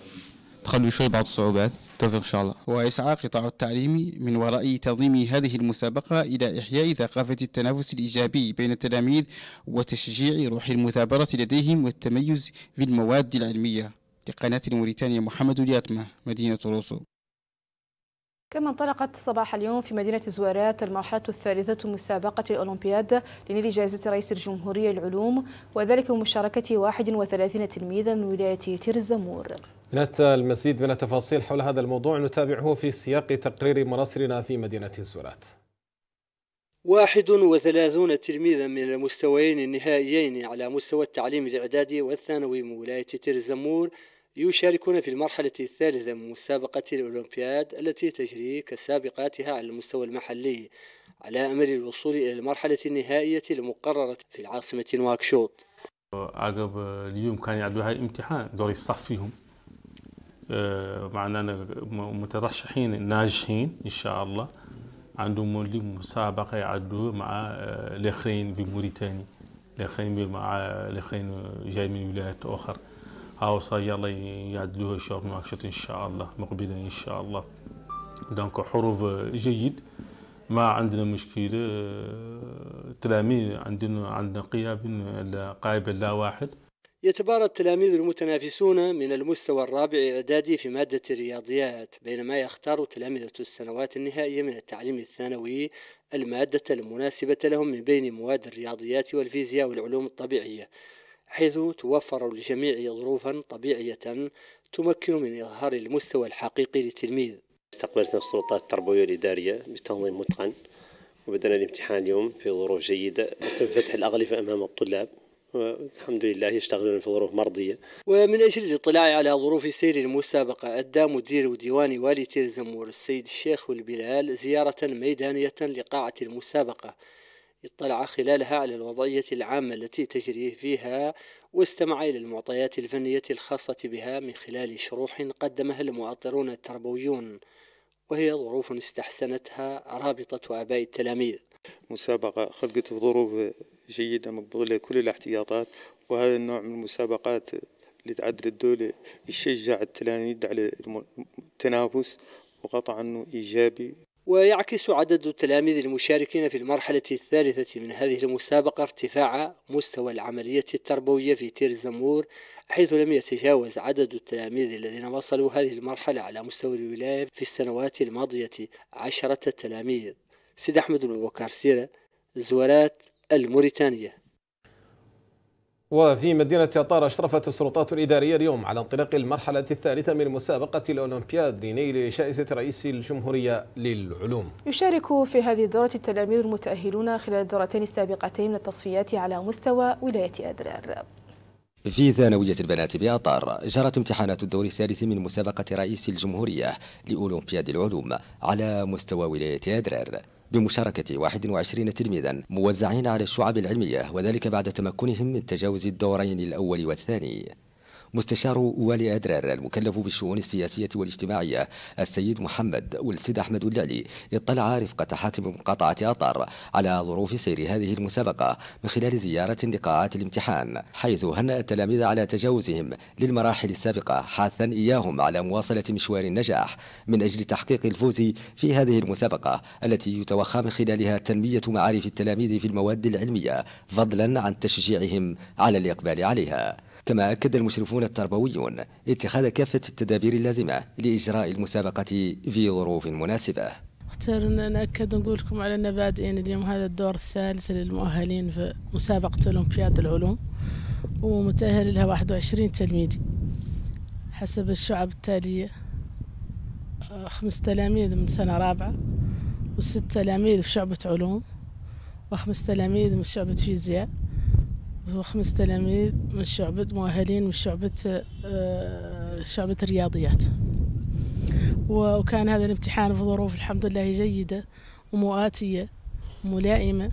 تخلوا شوي بعض الصعوبات توفيق إن شاء الله ويسعى قطاع التعليم من وراء تنظيم هذه المسابقة إلى إحياء ثقافة التنافس الإيجابي بين التلاميذ وتشجيع روح المثابرة لديهم والتميز في المواد العلمية لقناة موريتانيا محمد الياتمة مدينة روسو كما انطلقت صباح اليوم في مدينة زوارات المرحلة الثالثة مسابقة الأولمبياد لنيل جائزة رئيس الجمهورية العلوم وذلك بمشاركة 31 تلميذا من ولاية تيرزمور هناك المزيد من التفاصيل حول هذا الموضوع نتابعه في سياق تقرير مراسلنا في مدينة زوارات 31 تلميذا من المستويين النهائيين على مستوى التعليم الإعدادي والثانوي من ولاية تيرزمور يشاركون في المرحلة الثالثة من مسابقة الأولمبياد التي تجري كسابقاتها على المستوى المحلي على أمل الوصول إلى المرحلة النهائية المقررة في العاصمة نواكشوط عقب اليوم كان يعدوا هاي الامتحان دور فيهم آه، معنا مترشحين ناجحين إن شاء الله عندهم مسابقة يعدوا مع الآخرين آه، في موريتاني الآخرين مع الآخرين آه، جاي من ولايات أخرى هاو صاير الله يعدلوها الشباب نواكشوط ان شاء الله مقبلا ان شاء الله دونك حروف جيد ما عندنا مشكلة التلاميذ آه، عندنا عندنا قياب قائب لا واحد يتبارى التلاميذ المتنافسون من المستوى الرابع إعدادي في مادة الرياضيات بينما يختار تلامذة السنوات النهائية من التعليم الثانوي المادة المناسبة لهم من بين مواد الرياضيات والفيزياء والعلوم الطبيعية حيث توفر للجميع ظروفا طبيعية تمكن من إظهار المستوى الحقيقي للتلميذ استقبلتنا السلطات التربوية الإدارية بتنظيم متقن وبدأنا الامتحان اليوم في ظروف جيدة وتم فتح الأغلفة أمام الطلاب والحمد لله يشتغلون في ظروف مرضية ومن أجل الاطلاع على ظروف سير المسابقة أدى مدير ديوان والي تير زمور السيد الشيخ والبلال زيارة ميدانية لقاعة المسابقة اطلع خلالها على الوضعية العامة التي تجري فيها واستمع إلى المعطيات الفنية الخاصة بها من خلال شروح قدمها المؤطرون التربويون وهي ظروف استحسنتها رابطة آباء التلاميذ مسابقة خلقت في ظروف جيدة مقبولة كل الاحتياطات وهذا النوع من المسابقات اللي تعدل الدولة يشجع التلاميذ على التنافس وقطع أنه إيجابي ويعكس عدد التلاميذ المشاركين في المرحلة الثالثة من هذه المسابقة ارتفاع مستوى العملية التربوية في تير الزمور حيث لم يتجاوز عدد التلاميذ الذين وصلوا هذه المرحلة على مستوى الولاية في السنوات الماضية عشرة تلاميذ سيد أحمد البكار سيرة زوارات الموريتانية وفي مدينة طار أشرفت السلطات الإدارية اليوم على انطلاق المرحلة الثالثة من مسابقة الأولمبياد لنيل جائزة رئيس الجمهورية للعلوم يشارك في هذه الدورة التلاميذ المتأهلون خلال الدورتين السابقتين من التصفيات على مستوى ولاية أدرار في ثانوية البنات بأطار جرت امتحانات الدور الثالث من مسابقة رئيس الجمهورية لأولمبياد العلوم على مستوى ولاية أدرار بمشاركة 21 تلميذا موزعين على الشعب العلمية وذلك بعد تمكنهم من تجاوز الدورين الأول والثاني مستشار والي أدرار المكلف بالشؤون السياسية والاجتماعية السيد محمد والسيد أحمد اللالي اطلع رفقة حاكم مقاطعة أطار على ظروف سير هذه المسابقة من خلال زيارة لقاعات الامتحان حيث هنأ التلاميذ على تجاوزهم للمراحل السابقة حاثا إياهم على مواصلة مشوار النجاح من أجل تحقيق الفوز في هذه المسابقة التي يتوخى من خلالها تنمية معارف التلاميذ في المواد العلمية فضلا عن تشجيعهم على الإقبال عليها كما أكد المشرفون التربويون اتخاذ كافة التدابير اللازمة لإجراء المسابقة في ظروف مناسبة أختار أن نأكد نقول لكم على أن بادئين اليوم هذا الدور الثالث للمؤهلين في مسابقة أولمبياد العلوم ومتأهل لها 21 تلميذ حسب الشعب التالية آه، خمس تلاميذ من سنة رابعة وست تلاميذ في شعبة علوم وخمس تلاميذ من شعبة فيزياء خمس تلاميذ من شعبة مؤهلين من شعبة آه، شعبة الرياضيات وكان هذا الامتحان في ظروف الحمد لله جيدة ومؤاتية ملائمة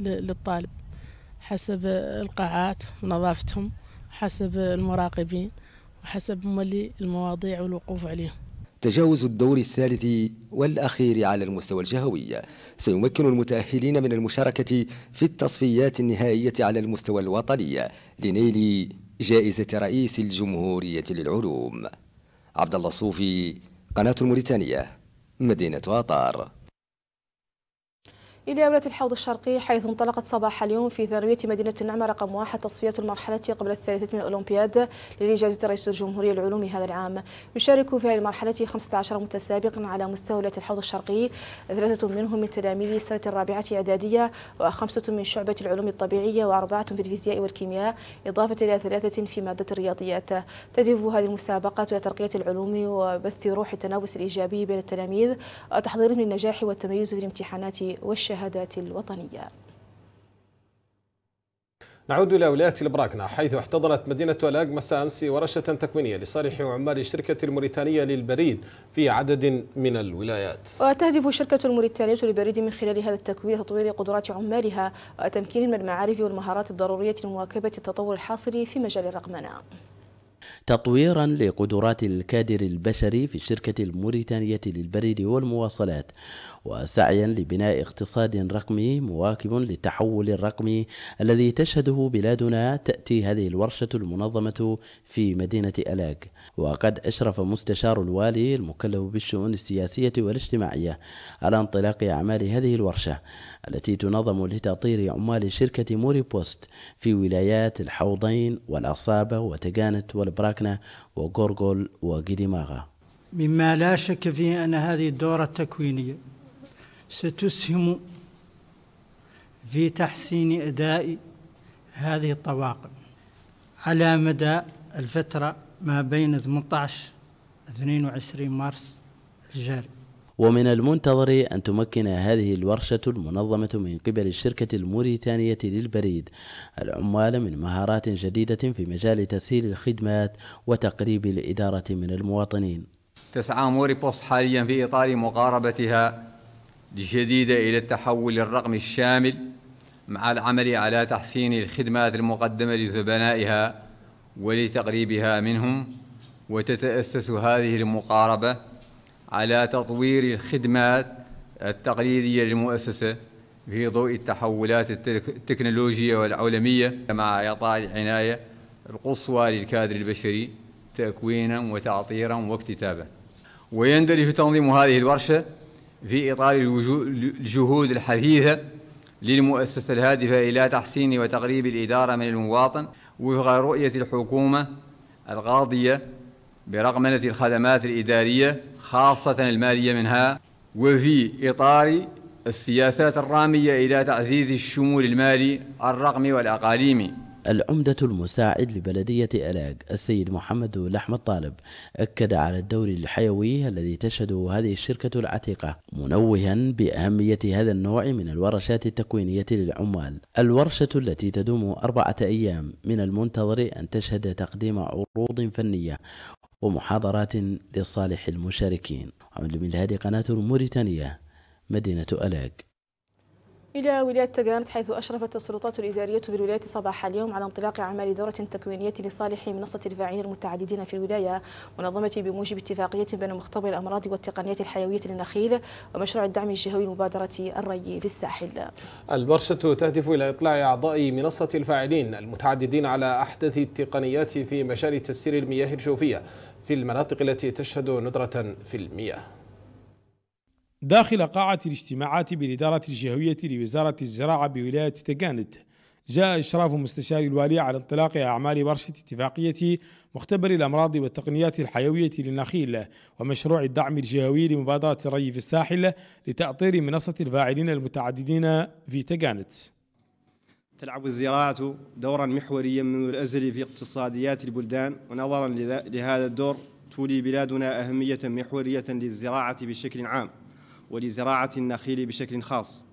للطالب حسب القاعات ونظافتهم حسب المراقبين وحسب مولي المواضيع والوقوف عليهم تجاوز الدور الثالث والأخير على المستوى الجهوي سيمكن المتأهلين من المشاركة في التصفيات النهائية على المستوى الوطني لنيل جائزة رئيس الجمهورية للعلوم عبد الله صوفي قناة الموريتانية مدينة أطار إلى ولاية الحوض الشرقي حيث انطلقت صباح اليوم في ثانوية مدينة النعمة رقم واحد تصفية المرحلة قبل الثالثة من الأولمبياد لجائزة رئيس الجمهورية العلومي هذا العام يشارك في هذه المرحلة 15 متسابقا على مستوى ولاية الحوض الشرقي ثلاثة منهم من تلاميذ السنة الرابعة إعدادية وخمسة من شعبة العلوم الطبيعية وأربعة في الفيزياء والكيمياء إضافة إلى ثلاثة في مادة الرياضيات تهدف هذه المسابقات إلى ترقية العلوم وبث روح التنافس الإيجابي بين التلاميذ وتحضيرهم للنجاح والتميز في الامتحانات والشهادات الشهادات الوطنية نعود إلى ولاية البراكنة حيث احتضنت مدينة ولاق مساء أمس ورشة تكوينية لصالح عمال الشركة الموريتانية للبريد في عدد من الولايات وتهدف الشركة الموريتانية للبريد من خلال هذا التكوين تطوير قدرات عمالها وتمكين من المعارف والمهارات الضرورية لمواكبة التطور الحاصل في مجال الرقمنة تطويرا لقدرات الكادر البشري في الشركة الموريتانية للبريد والمواصلات وسعيا لبناء اقتصاد رقمي مواكب للتحول الرقمي الذي تشهده بلادنا تأتي هذه الورشة المنظمة في مدينة ألاك وقد أشرف مستشار الوالي المكلف بالشؤون السياسية والاجتماعية على انطلاق أعمال هذه الورشة التي تنظم لتطير عمال شركة موري بوست في ولايات الحوضين والعصابة وتجانت والبراكنة وغورغول وقديماغا مما لا شك فيه أن هذه الدورة التكوينية ستسهم في تحسين أداء هذه الطواقم على مدى الفترة ما بين 18 22 مارس الجاري ومن المنتظر أن تمكن هذه الورشة المنظمة من قبل الشركة الموريتانية للبريد العمال من مهارات جديدة في مجال تسهيل الخدمات وتقريب الإدارة من المواطنين تسعى موري بوست حاليا في إطار مقاربتها الجديدة إلى التحول الرقمي الشامل مع العمل على تحسين الخدمات المقدمة لزبنائها ولتقريبها منهم وتتأسس هذه المقاربة على تطوير الخدمات التقليدية للمؤسسة في ضوء التحولات التكنولوجية والعالمية مع إعطاء العناية القصوى للكادر البشري تكوينا وتعطيرا واكتتابا ويندرج تنظيم هذه الورشة في إطار الجهود الحثيثة للمؤسسة الهادفة إلى تحسين وتقريب الإدارة من المواطن وفق رؤية الحكومة القاضية برقمنة الخدمات الإدارية خاصة المالية منها وفي إطار السياسات الرامية إلى تعزيز الشمول المالي الرقمي والأقاليمي العمدة المساعد لبلدية ألاق السيد محمد لحم الطالب أكد على الدور الحيوي الذي تشهده هذه الشركة العتيقة منوها بأهمية هذا النوع من الورشات التكوينية للعمال الورشة التي تدوم أربعة أيام من المنتظر أن تشهد تقديم عروض فنية ومحاضرات لصالح المشاركين عمل من هذه قناة موريتانية مدينة ألاق إلى ولاية تقانت حيث أشرفت السلطات الإدارية بالولاية صباح اليوم على انطلاق أعمال دورة تكوينية لصالح منصة الفاعلين المتعددين في الولاية منظمة بموجب اتفاقية بين مختبر الأمراض والتقنيات الحيوية للنخيل ومشروع الدعم الجهوي لمبادرة الري في الساحل البرشة تهدف إلى إطلاع أعضاء منصة الفاعلين المتعددين على أحدث التقنيات في مجال تسير المياه الجوفية في المناطق التي تشهد ندرة في المياه داخل قاعة الاجتماعات بالإدارة الجهوية لوزارة الزراعة بولاية تقانت جاء إشراف مستشار الوالي على انطلاق أعمال ورشة اتفاقية مختبر الأمراض والتقنيات الحيوية للنخيل ومشروع الدعم الجهوي لمبادرة الري في الساحل لتأطير منصة الفاعلين المتعددين في تقانت تلعب الزراعة دورا محوريا منذ الأزل في اقتصاديات البلدان ونظرا لهذا الدور تولي بلادنا أهمية محورية للزراعة بشكل عام ولزراعة النخيل بشكل خاص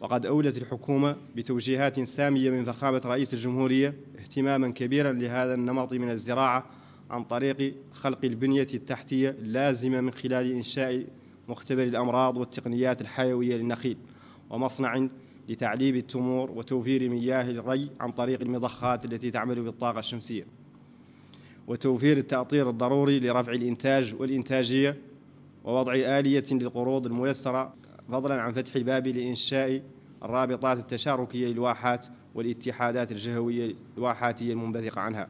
وقد أولت الحكومة بتوجيهات سامية من فخامة رئيس الجمهورية اهتماما كبيرا لهذا النمط من الزراعة عن طريق خلق البنية التحتية اللازمة من خلال إنشاء مختبر الأمراض والتقنيات الحيوية للنخيل ومصنع لتعليب التمور وتوفير مياه الري عن طريق المضخات التي تعمل بالطاقة الشمسية وتوفير التأطير الضروري لرفع الإنتاج والإنتاجية ووضع آلية للقروض الميسرة فضلا عن فتح باب لإنشاء الرابطات التشاركية للواحات والاتحادات الجهوية الواحاتية المنبثقة عنها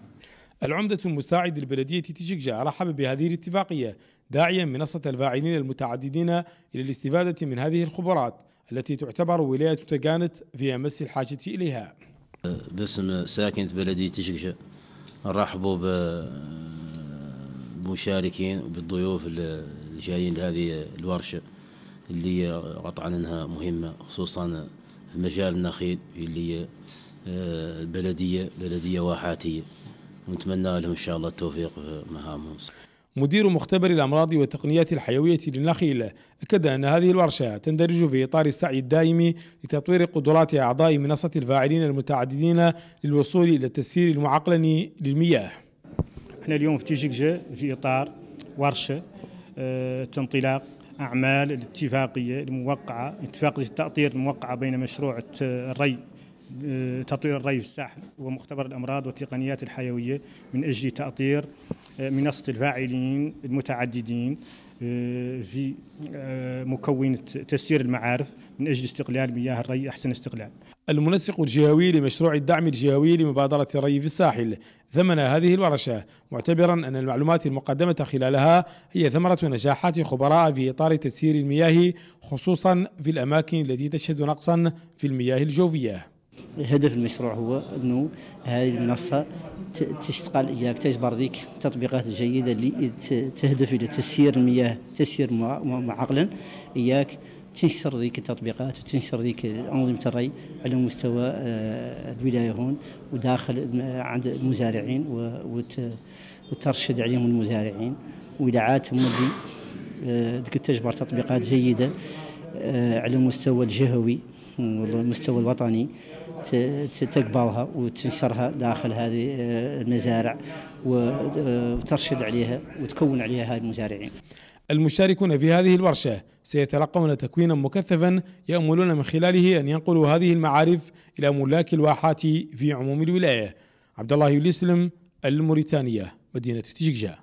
العمدة المساعد للبلدية تشجع رحب بهذه الاتفاقية داعيا منصة الفاعلين المتعددين إلى الاستفادة من هذه الخبرات التي تعتبر ولاية تقانت في أمس الحاجة إليها باسم ساكنة بلدية تشكشة نرحبوا بمشاركين وبالضيوف اللي جايين لهذه الورشة اللي قطعا انها مهمة خصوصا في مجال النخيل اللي البلدية آه، بلدية واحاتية ونتمنى لهم ان شاء الله التوفيق في مهامهم مدير مختبر الأمراض والتقنيات الحيوية للنخيل أكد أن هذه الورشة تندرج في إطار السعي الدائم لتطوير قدرات أعضاء منصة الفاعلين المتعددين للوصول إلى التسيير المعقلن للمياه احنا اليوم في تيجيكجا في إطار ورشة آه، تنطلاق أعمال الاتفاقية الموقعة اتفاقية التأطير الموقعة بين مشروع الري آه، تطوير الري في الساحل ومختبر الأمراض والتقنيات الحيوية من أجل تأطير منصة الفاعلين المتعددين آه، في آه، مكونة تسيير المعارف من أجل استقلال مياه الري أحسن استقلال المنسق الجهوي لمشروع الدعم الجهوي لمبادرة الري في الساحل ثمن هذه الورشة معتبرا أن المعلومات المقدمة خلالها هي ثمرة نجاحات خبراء في إطار تسيير المياه خصوصا في الأماكن التي تشهد نقصا في المياه الجوفية هدف المشروع هو انه هذه المنصه تشتغل اياك تجبر ذيك التطبيقات الجيده اللي تهدف الى تسيير المياه تسيير معقلا اياك تنشر ذيك التطبيقات وتنشر ذيك انظمه الري على مستوى آه، الولايه هون وداخل عند المزارعين وترشد عليهم المزارعين ودعاتهم اللي آه، ذيك تجبر تطبيقات جيده آه، على المستوى الجهوي والمستوى الوطني تقبلها وتنشرها داخل هذه آه، المزارع آه، وترشد عليها وتكون عليها هذه المزارعين المشاركون في هذه الورشة سيتلقون تكوينا مكثفا يأملون من خلاله أن ينقلوا هذه المعارف إلى ملاك الواحات في عموم الولاية عبد الله يوليسلم الموريتانية مدينة تجيججا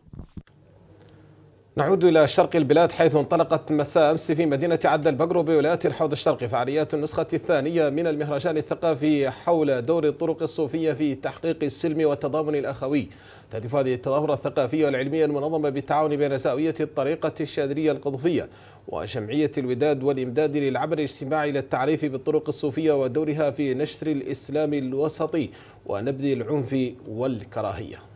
نعود إلى شرق البلاد حيث انطلقت مساء أمس في مدينة عد البقر بولاية الحوض الشرقي فعاليات النسخة الثانية من المهرجان الثقافي حول دور الطرق الصوفية في تحقيق السلم والتضامن الأخوي تهدف هذه التظاهرة الثقافية والعلمية المنظمة بالتعاون بين زاوية الطريقة الشاذرية القضفية وجمعية الوداد والإمداد للعمل الاجتماعي للتعريف بالطرق الصوفية ودورها في نشر الإسلام الوسطي ونبذ العنف والكراهية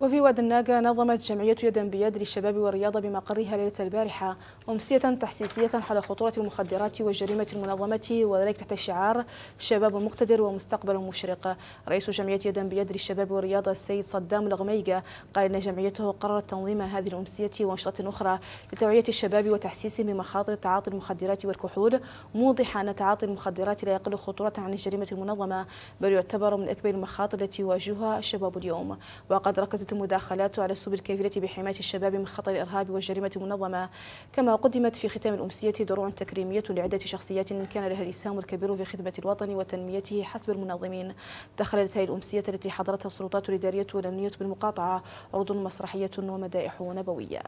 وفي واد الناقة نظمت جمعية يدا بيد للشباب والرياضة بمقرها ليلة البارحة أمسية تحسيسية حول خطورة المخدرات والجريمة المنظمة وذلك تحت شعار شباب مقتدر ومستقبل مشرق رئيس جمعية يدا بيد للشباب والرياضة السيد صدام الغميقة قال إن جمعيته قررت تنظيم هذه الأمسية وأنشطة أخرى لتوعية الشباب وتحسيسهم بمخاطر تعاطي المخدرات والكحول موضحا أن تعاطي المخدرات لا يقل خطورة عن الجريمة المنظمة بل يعتبر من أكبر المخاطر التي يواجهها الشباب اليوم وقد ركزت مداخلات على السبل الكافلة بحماية الشباب من خطر الإرهاب والجريمة المنظمة كما قدمت في ختام الأمسية دروع تكريمية لعدة شخصيات كان لها الإسهام الكبير في خدمة الوطن وتنميته حسب المنظمين دخلت هذه الأمسية التي حضرتها السلطات الإدارية والأمنية بالمقاطعة عروض مسرحية ومدائح نبوية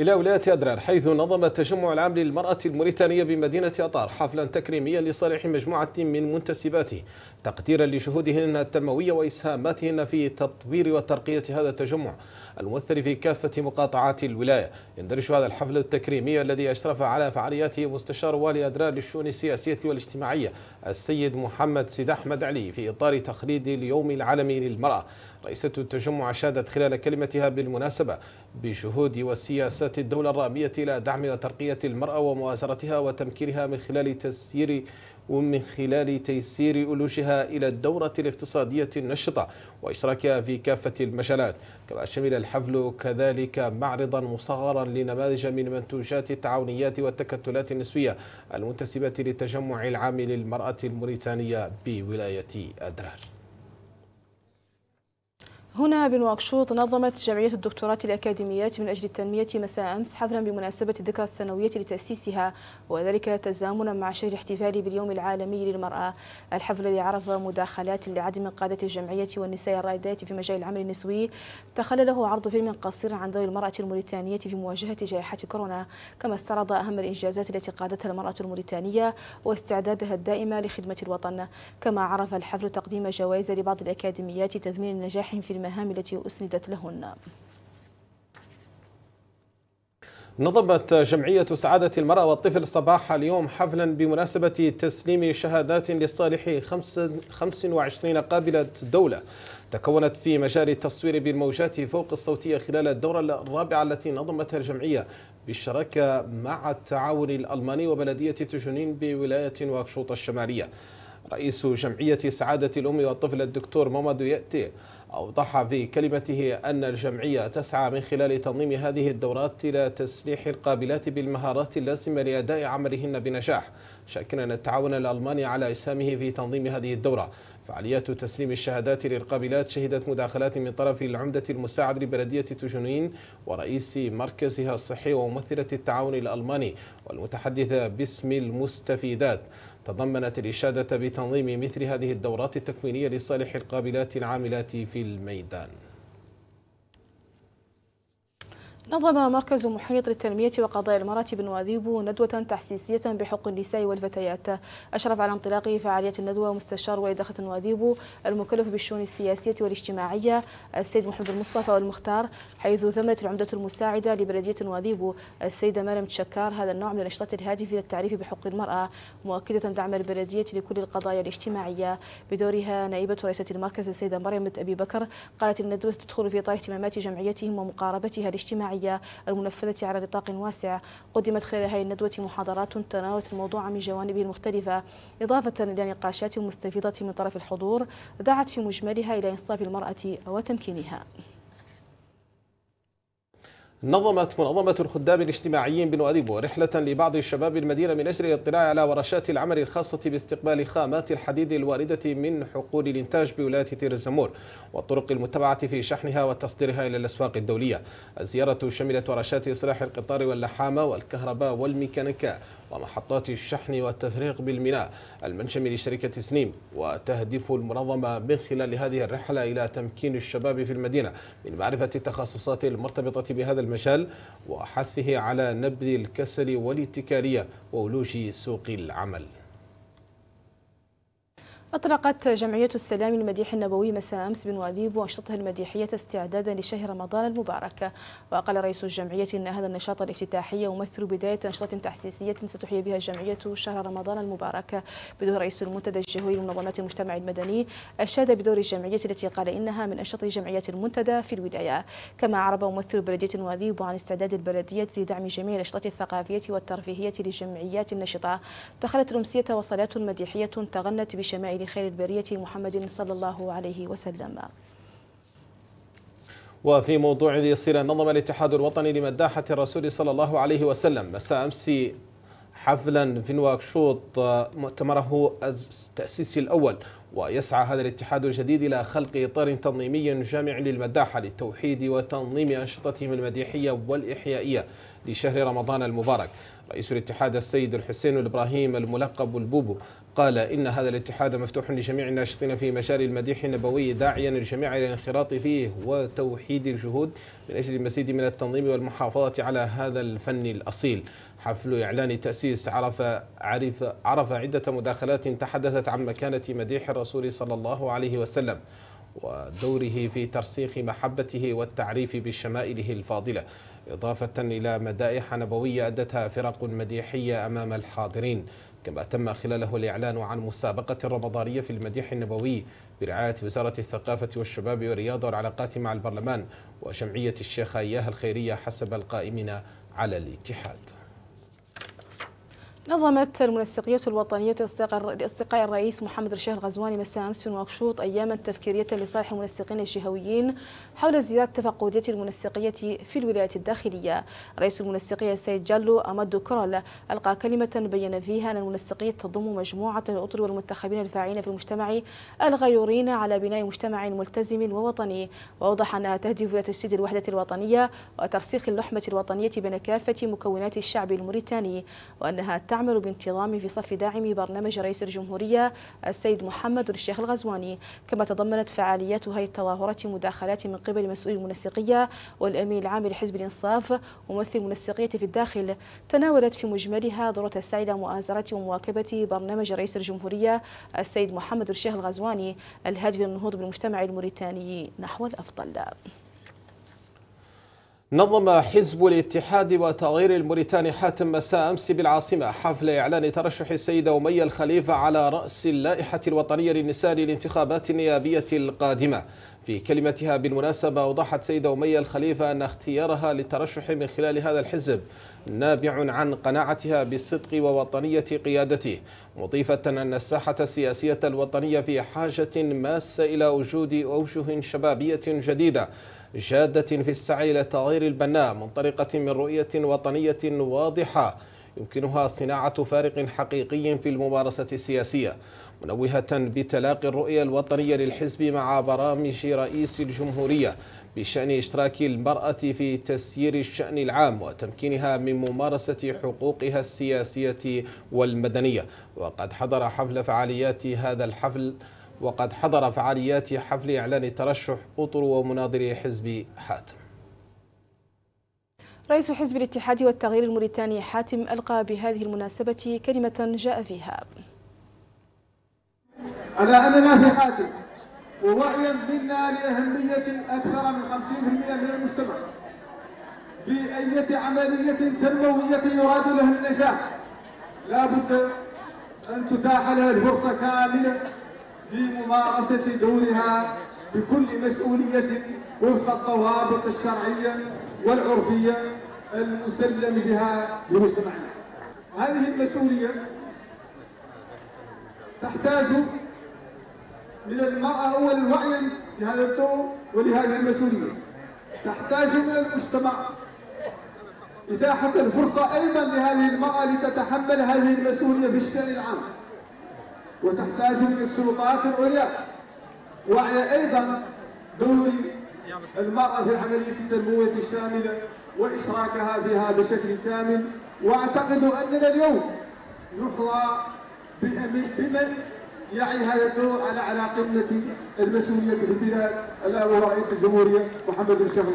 إلى ولاية أدرار حيث نظم التجمع العام للمرأة الموريتانية بمدينة أطار حفلا تكريميا لصالح مجموعة من منتسباته تقديرا لجهودهن التنموية وإسهاماتهن في تطوير وترقية هذا التجمع الممثل في كافة مقاطعات الولاية يندرج هذا الحفل التكريمي الذي أشرف على فعالياته مستشار والي أدرار للشؤون السياسية والاجتماعية السيد محمد سيد أحمد علي في إطار تخليد اليوم العالمي للمرأة رئيسة التجمع شادت خلال كلمتها بالمناسبة بجهود وسياسات الدولة الرامية إلى دعم وترقية المرأة ومؤازرتها وتمكينها من خلال تسيير ومن خلال تيسير ألوجها إلى الدورة الاقتصادية النشطة وإشراكها في كافة المجالات كما شمل الحفل كذلك معرضا مصغرا لنماذج من منتوجات التعاونيات والتكتلات النسوية المنتسبة للتجمع العام للمرأة الموريتانية بولاية أدرار هنا بنواكشوط نظمت جمعية الدكتورات الأكاديميات من أجل التنمية مساء أمس حفلا بمناسبة الذكرى السنوية لتأسيسها وذلك تزامنا مع شهر احتفالي باليوم العالمي للمرأة الحفل الذي عرف مداخلات لعدد من قادة الجمعية والنساء الرائدات في مجال العمل النسوي تخلله عرض فيلم قصير عن دور المرأة الموريتانية في مواجهة جائحة كورونا كما استعرض أهم الإنجازات التي قادتها المرأة الموريتانية واستعدادها الدائمة لخدمة الوطن كما عرف الحفل تقديم جوائز لبعض الأكاديميات تثمين نجاحهم في المهام التي أسندت لهن نظمت جمعية سعادة المرأة والطفل صباح اليوم حفلا بمناسبة تسليم شهادات لصالح 25 قابلة دولة تكونت في مجال التصوير بالموجات فوق الصوتية خلال الدورة الرابعة التي نظمتها الجمعية بالشراكة مع التعاون الألماني وبلدية تجنين بولاية واكشوط الشمالية رئيس جمعية سعادة الأم والطفل الدكتور مامد يأتي أوضح في كلمته أن الجمعية تسعى من خلال تنظيم هذه الدورات إلى تسليح القابلات بالمهارات اللازمة لأداء عملهن بنجاح شاكرا التعاون الألماني على إسهامه في تنظيم هذه الدورة فعاليات تسليم الشهادات للقابلات شهدت مداخلات من طرف العمدة المساعد لبلدية تجنين ورئيس مركزها الصحي وممثلة التعاون الألماني والمتحدثة باسم المستفيدات تضمنت الإشادة بتنظيم مثل هذه الدورات التكوينية لصالح القابلات العاملات في الميدان نظم مركز محيط للتنمية وقضاء المرأة بنواذيبو ندوة تحسيسية بحق النساء والفتيات أشرف على انطلاق فعالية الندوة مستشار أخت نواذيبو المكلف بالشؤون السياسية والاجتماعية السيد محمد المصطفى والمختار حيث ثمت العمدة المساعدة لبلدية نواذيبو السيدة مريم تشكار هذا النوع من النشاطات الهادفة للتعريف بحق المرأة مؤكدة دعم البلدية لكل القضايا الاجتماعية بدورها نائبة رئيسة المركز السيدة مريم أبي بكر قالت الندوة تدخل في إطار اهتمامات جمعيتهم ومقاربتها الاجتماعية الوطنية المنفذة على نطاق واسع قدمت خلال هذه الندوة محاضرات تناولت الموضوع من جوانبه المختلفة إضافة إلى نقاشات مستفيضة من طرف الحضور دعت في مجملها إلى إنصاف المرأة وتمكينها نظمت منظمة الخدام الاجتماعيين بنواديبو رحلة لبعض شباب المدينة من أجل الاطلاع على ورشات العمل الخاصة باستقبال خامات الحديد الواردة من حقول الإنتاج بولاية تير الزمور والطرق المتبعة في شحنها وتصديرها إلى الأسواق الدولية الزيارة شملت ورشات إصلاح القطار واللحامة والكهرباء والميكانيكا ومحطات الشحن والتفريغ بالميناء المنشم لشركة سنيم وتهدف المنظمة من خلال هذه الرحلة إلى تمكين الشباب في المدينة من معرفة التخصصات المرتبطة بهذا المجال وحثه على نبذ الكسل والاتكالية وولوج سوق العمل أطلقت جمعية السلام المديح النبوي مساء أمس بنواذيب وأنشطتها المديحية استعدادا لشهر رمضان المبارك وقال رئيس الجمعية أن هذا النشاط الافتتاحي يمثل بداية أنشطة تحسيسية ستحيي بها الجمعية شهر رمضان المبارك بدور رئيس المنتدى الجهوي لمنظمات المجتمع المدني أشاد بدور الجمعية التي قال إنها من أنشطة جمعية المنتدى في الولاية كما عرب ممثل بلدية نواذيب عن استعداد البلدية لدعم جميع الأنشطة الثقافية والترفيهية للجمعيات النشطة دخلت الأمسية وصلات مديحية تغنت بشمائل لخير البرية محمد صلى الله عليه وسلم وفي موضوع ذي الصلة نظم الاتحاد الوطني لمداحة الرسول صلى الله عليه وسلم مساء أمس حفلا في نواكشوط آه، مؤتمره التأسيسي الأول ويسعى هذا الاتحاد الجديد إلى خلق إطار تنظيمي جامع للمداحة للتوحيد وتنظيم أنشطتهم المديحية والإحيائية لشهر رمضان المبارك رئيس الاتحاد السيد الحسين الإبراهيم الملقب البوبو قال إن هذا الاتحاد مفتوح لجميع الناشطين في مشار المديح النبوي داعيا الجميع إلى الانخراط فيه وتوحيد الجهود من أجل المزيد من التنظيم والمحافظة على هذا الفن الأصيل حفل إعلان تأسيس عرف, عرف, عرف عدة مداخلات تحدثت عن مكانة مديح الرسول صلى الله عليه وسلم ودوره في ترسيخ محبته والتعريف بشمائله الفاضلة إضافة إلى مدائح نبوية أدتها فرق مديحية أمام الحاضرين كما تم خلاله الإعلان عن مسابقة رمضانية في المديح النبوي برعاية وزارة الثقافة والشباب والرياضة والعلاقات مع البرلمان وجمعية الشيخ إياها الخيرية حسب القائمين على الاتحاد نظمت المنسقية الوطنية لاصدقاء الرئيس محمد رشيد الغزواني مساء أمس في نواكشوط أياما تفكيرية لصالح المنسقين الجهويين حول زيارة تفقدية المنسقية في الولايات الداخلية رئيس المنسقية السيد جالو أمادو كرول ألقى كلمة بين فيها أن المنسقية تضم مجموعة من الأطر والمنتخبين الفاعلين في المجتمع الغيورين على بناء مجتمع ملتزم ووطني وأوضح أنها تهدف إلى تجسيد الوحدة الوطنية وترسيخ اللحمة الوطنية بين كافة مكونات الشعب الموريتاني وأنها تعمل بانتظام في صف داعم برنامج رئيس الجمهورية السيد محمد الشيخ الغزواني كما تضمنت فعاليات هذه التظاهرات مداخلات من قبل مسؤول المنسقية والأمين العام لحزب الإنصاف وممثل المنسقية في الداخل تناولت في مجملها ضرورة السعي مؤازرة ومواكبة برنامج رئيس الجمهورية السيد محمد الشيخ الغزواني الهادف للنهوض بالمجتمع الموريتاني نحو الأفضل نظم حزب الاتحاد وتغيير الموريتاني حاتم مساء أمس بالعاصمة حفل إعلان ترشح السيدة أمية الخليفة على رأس اللائحة الوطنية للنساء للانتخابات النيابية القادمة في كلمتها بالمناسبة أوضحت سيدة أمية الخليفة أن اختيارها للترشح من خلال هذا الحزب نابع عن قناعتها بالصدق ووطنية قيادته مضيفة أن الساحة السياسية الوطنية في حاجة ماسة إلى وجود أوجه شبابية جديدة جادة في السعي إلى البناء منطلقة من رؤية وطنية واضحة يمكنها صناعة فارق حقيقي في الممارسة السياسية منوهة بتلاقي الرؤية الوطنية للحزب مع برامج رئيس الجمهورية بشأن اشتراك المرأة في تسيير الشأن العام وتمكينها من ممارسة حقوقها السياسية والمدنية وقد حضر حفل فعاليات هذا الحفل وقد حضر فعاليات حفل إعلان ترشح أطر ومناظر حزب حاتم رئيس حزب الاتحاد والتغيير الموريتاني حاتم ألقى بهذه المناسبة كلمة جاء فيها على أننا في حاتم ووعيا منا لأهمية أكثر من 50% من المجتمع في أي عملية تنموية يراد لها النجاح لا بد أن تتاح لها الفرصة كاملة في ممارسة دورها بكل مسؤولية وفق الضوابط الشرعية والعرفية المسلم بها لمجتمعنا هذه المسؤولية تحتاج من المرأة أول وعيا لهذا الدور ولهذه المسؤولية تحتاج من المجتمع إتاحة الفرصة أيضا لهذه المرأة لتتحمل هذه المسؤولية في الشأن العام وتحتاج من السلطات العليا وعلى ايضا دور المرأة في العملية التنموية الشاملة وإشراكها فيها بشكل كامل وأعتقد أننا اليوم نحظى بمن يعي هذا الدور على على قمة المسؤولية في البلاد الا هو رئيس الجمهورية محمد بن شيخ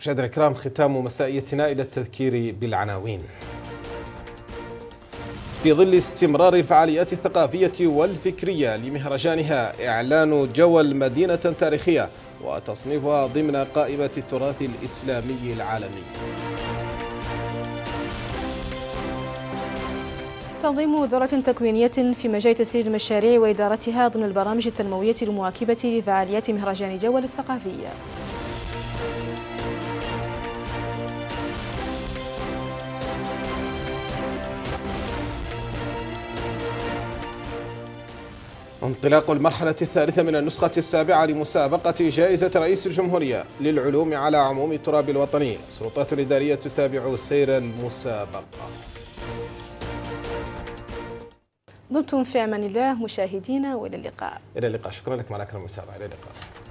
مشاهدينا الكرام ختام مسائيتنا إلى التذكير بالعناوين. في ظل استمرار الفعاليات الثقافية والفكرية لمهرجانها إعلان جول مدينة تاريخية وتصنيفها ضمن قائمة التراث الإسلامي العالمي تنظيم دورة تكوينية في مجال تسير المشاريع وإدارتها ضمن البرامج التنموية المواكبة لفعاليات مهرجان جول الثقافية انطلاق المرحلة الثالثة من النسخة السابعة لمسابقة جائزة رئيس الجمهورية للعلوم على عموم التراب الوطني السلطات الإدارية تتابع سير المسابقة دمتم في أمان الله مشاهدينا وإلى اللقاء إلى اللقاء شكرا لك كرم المسابقة إلى اللقاء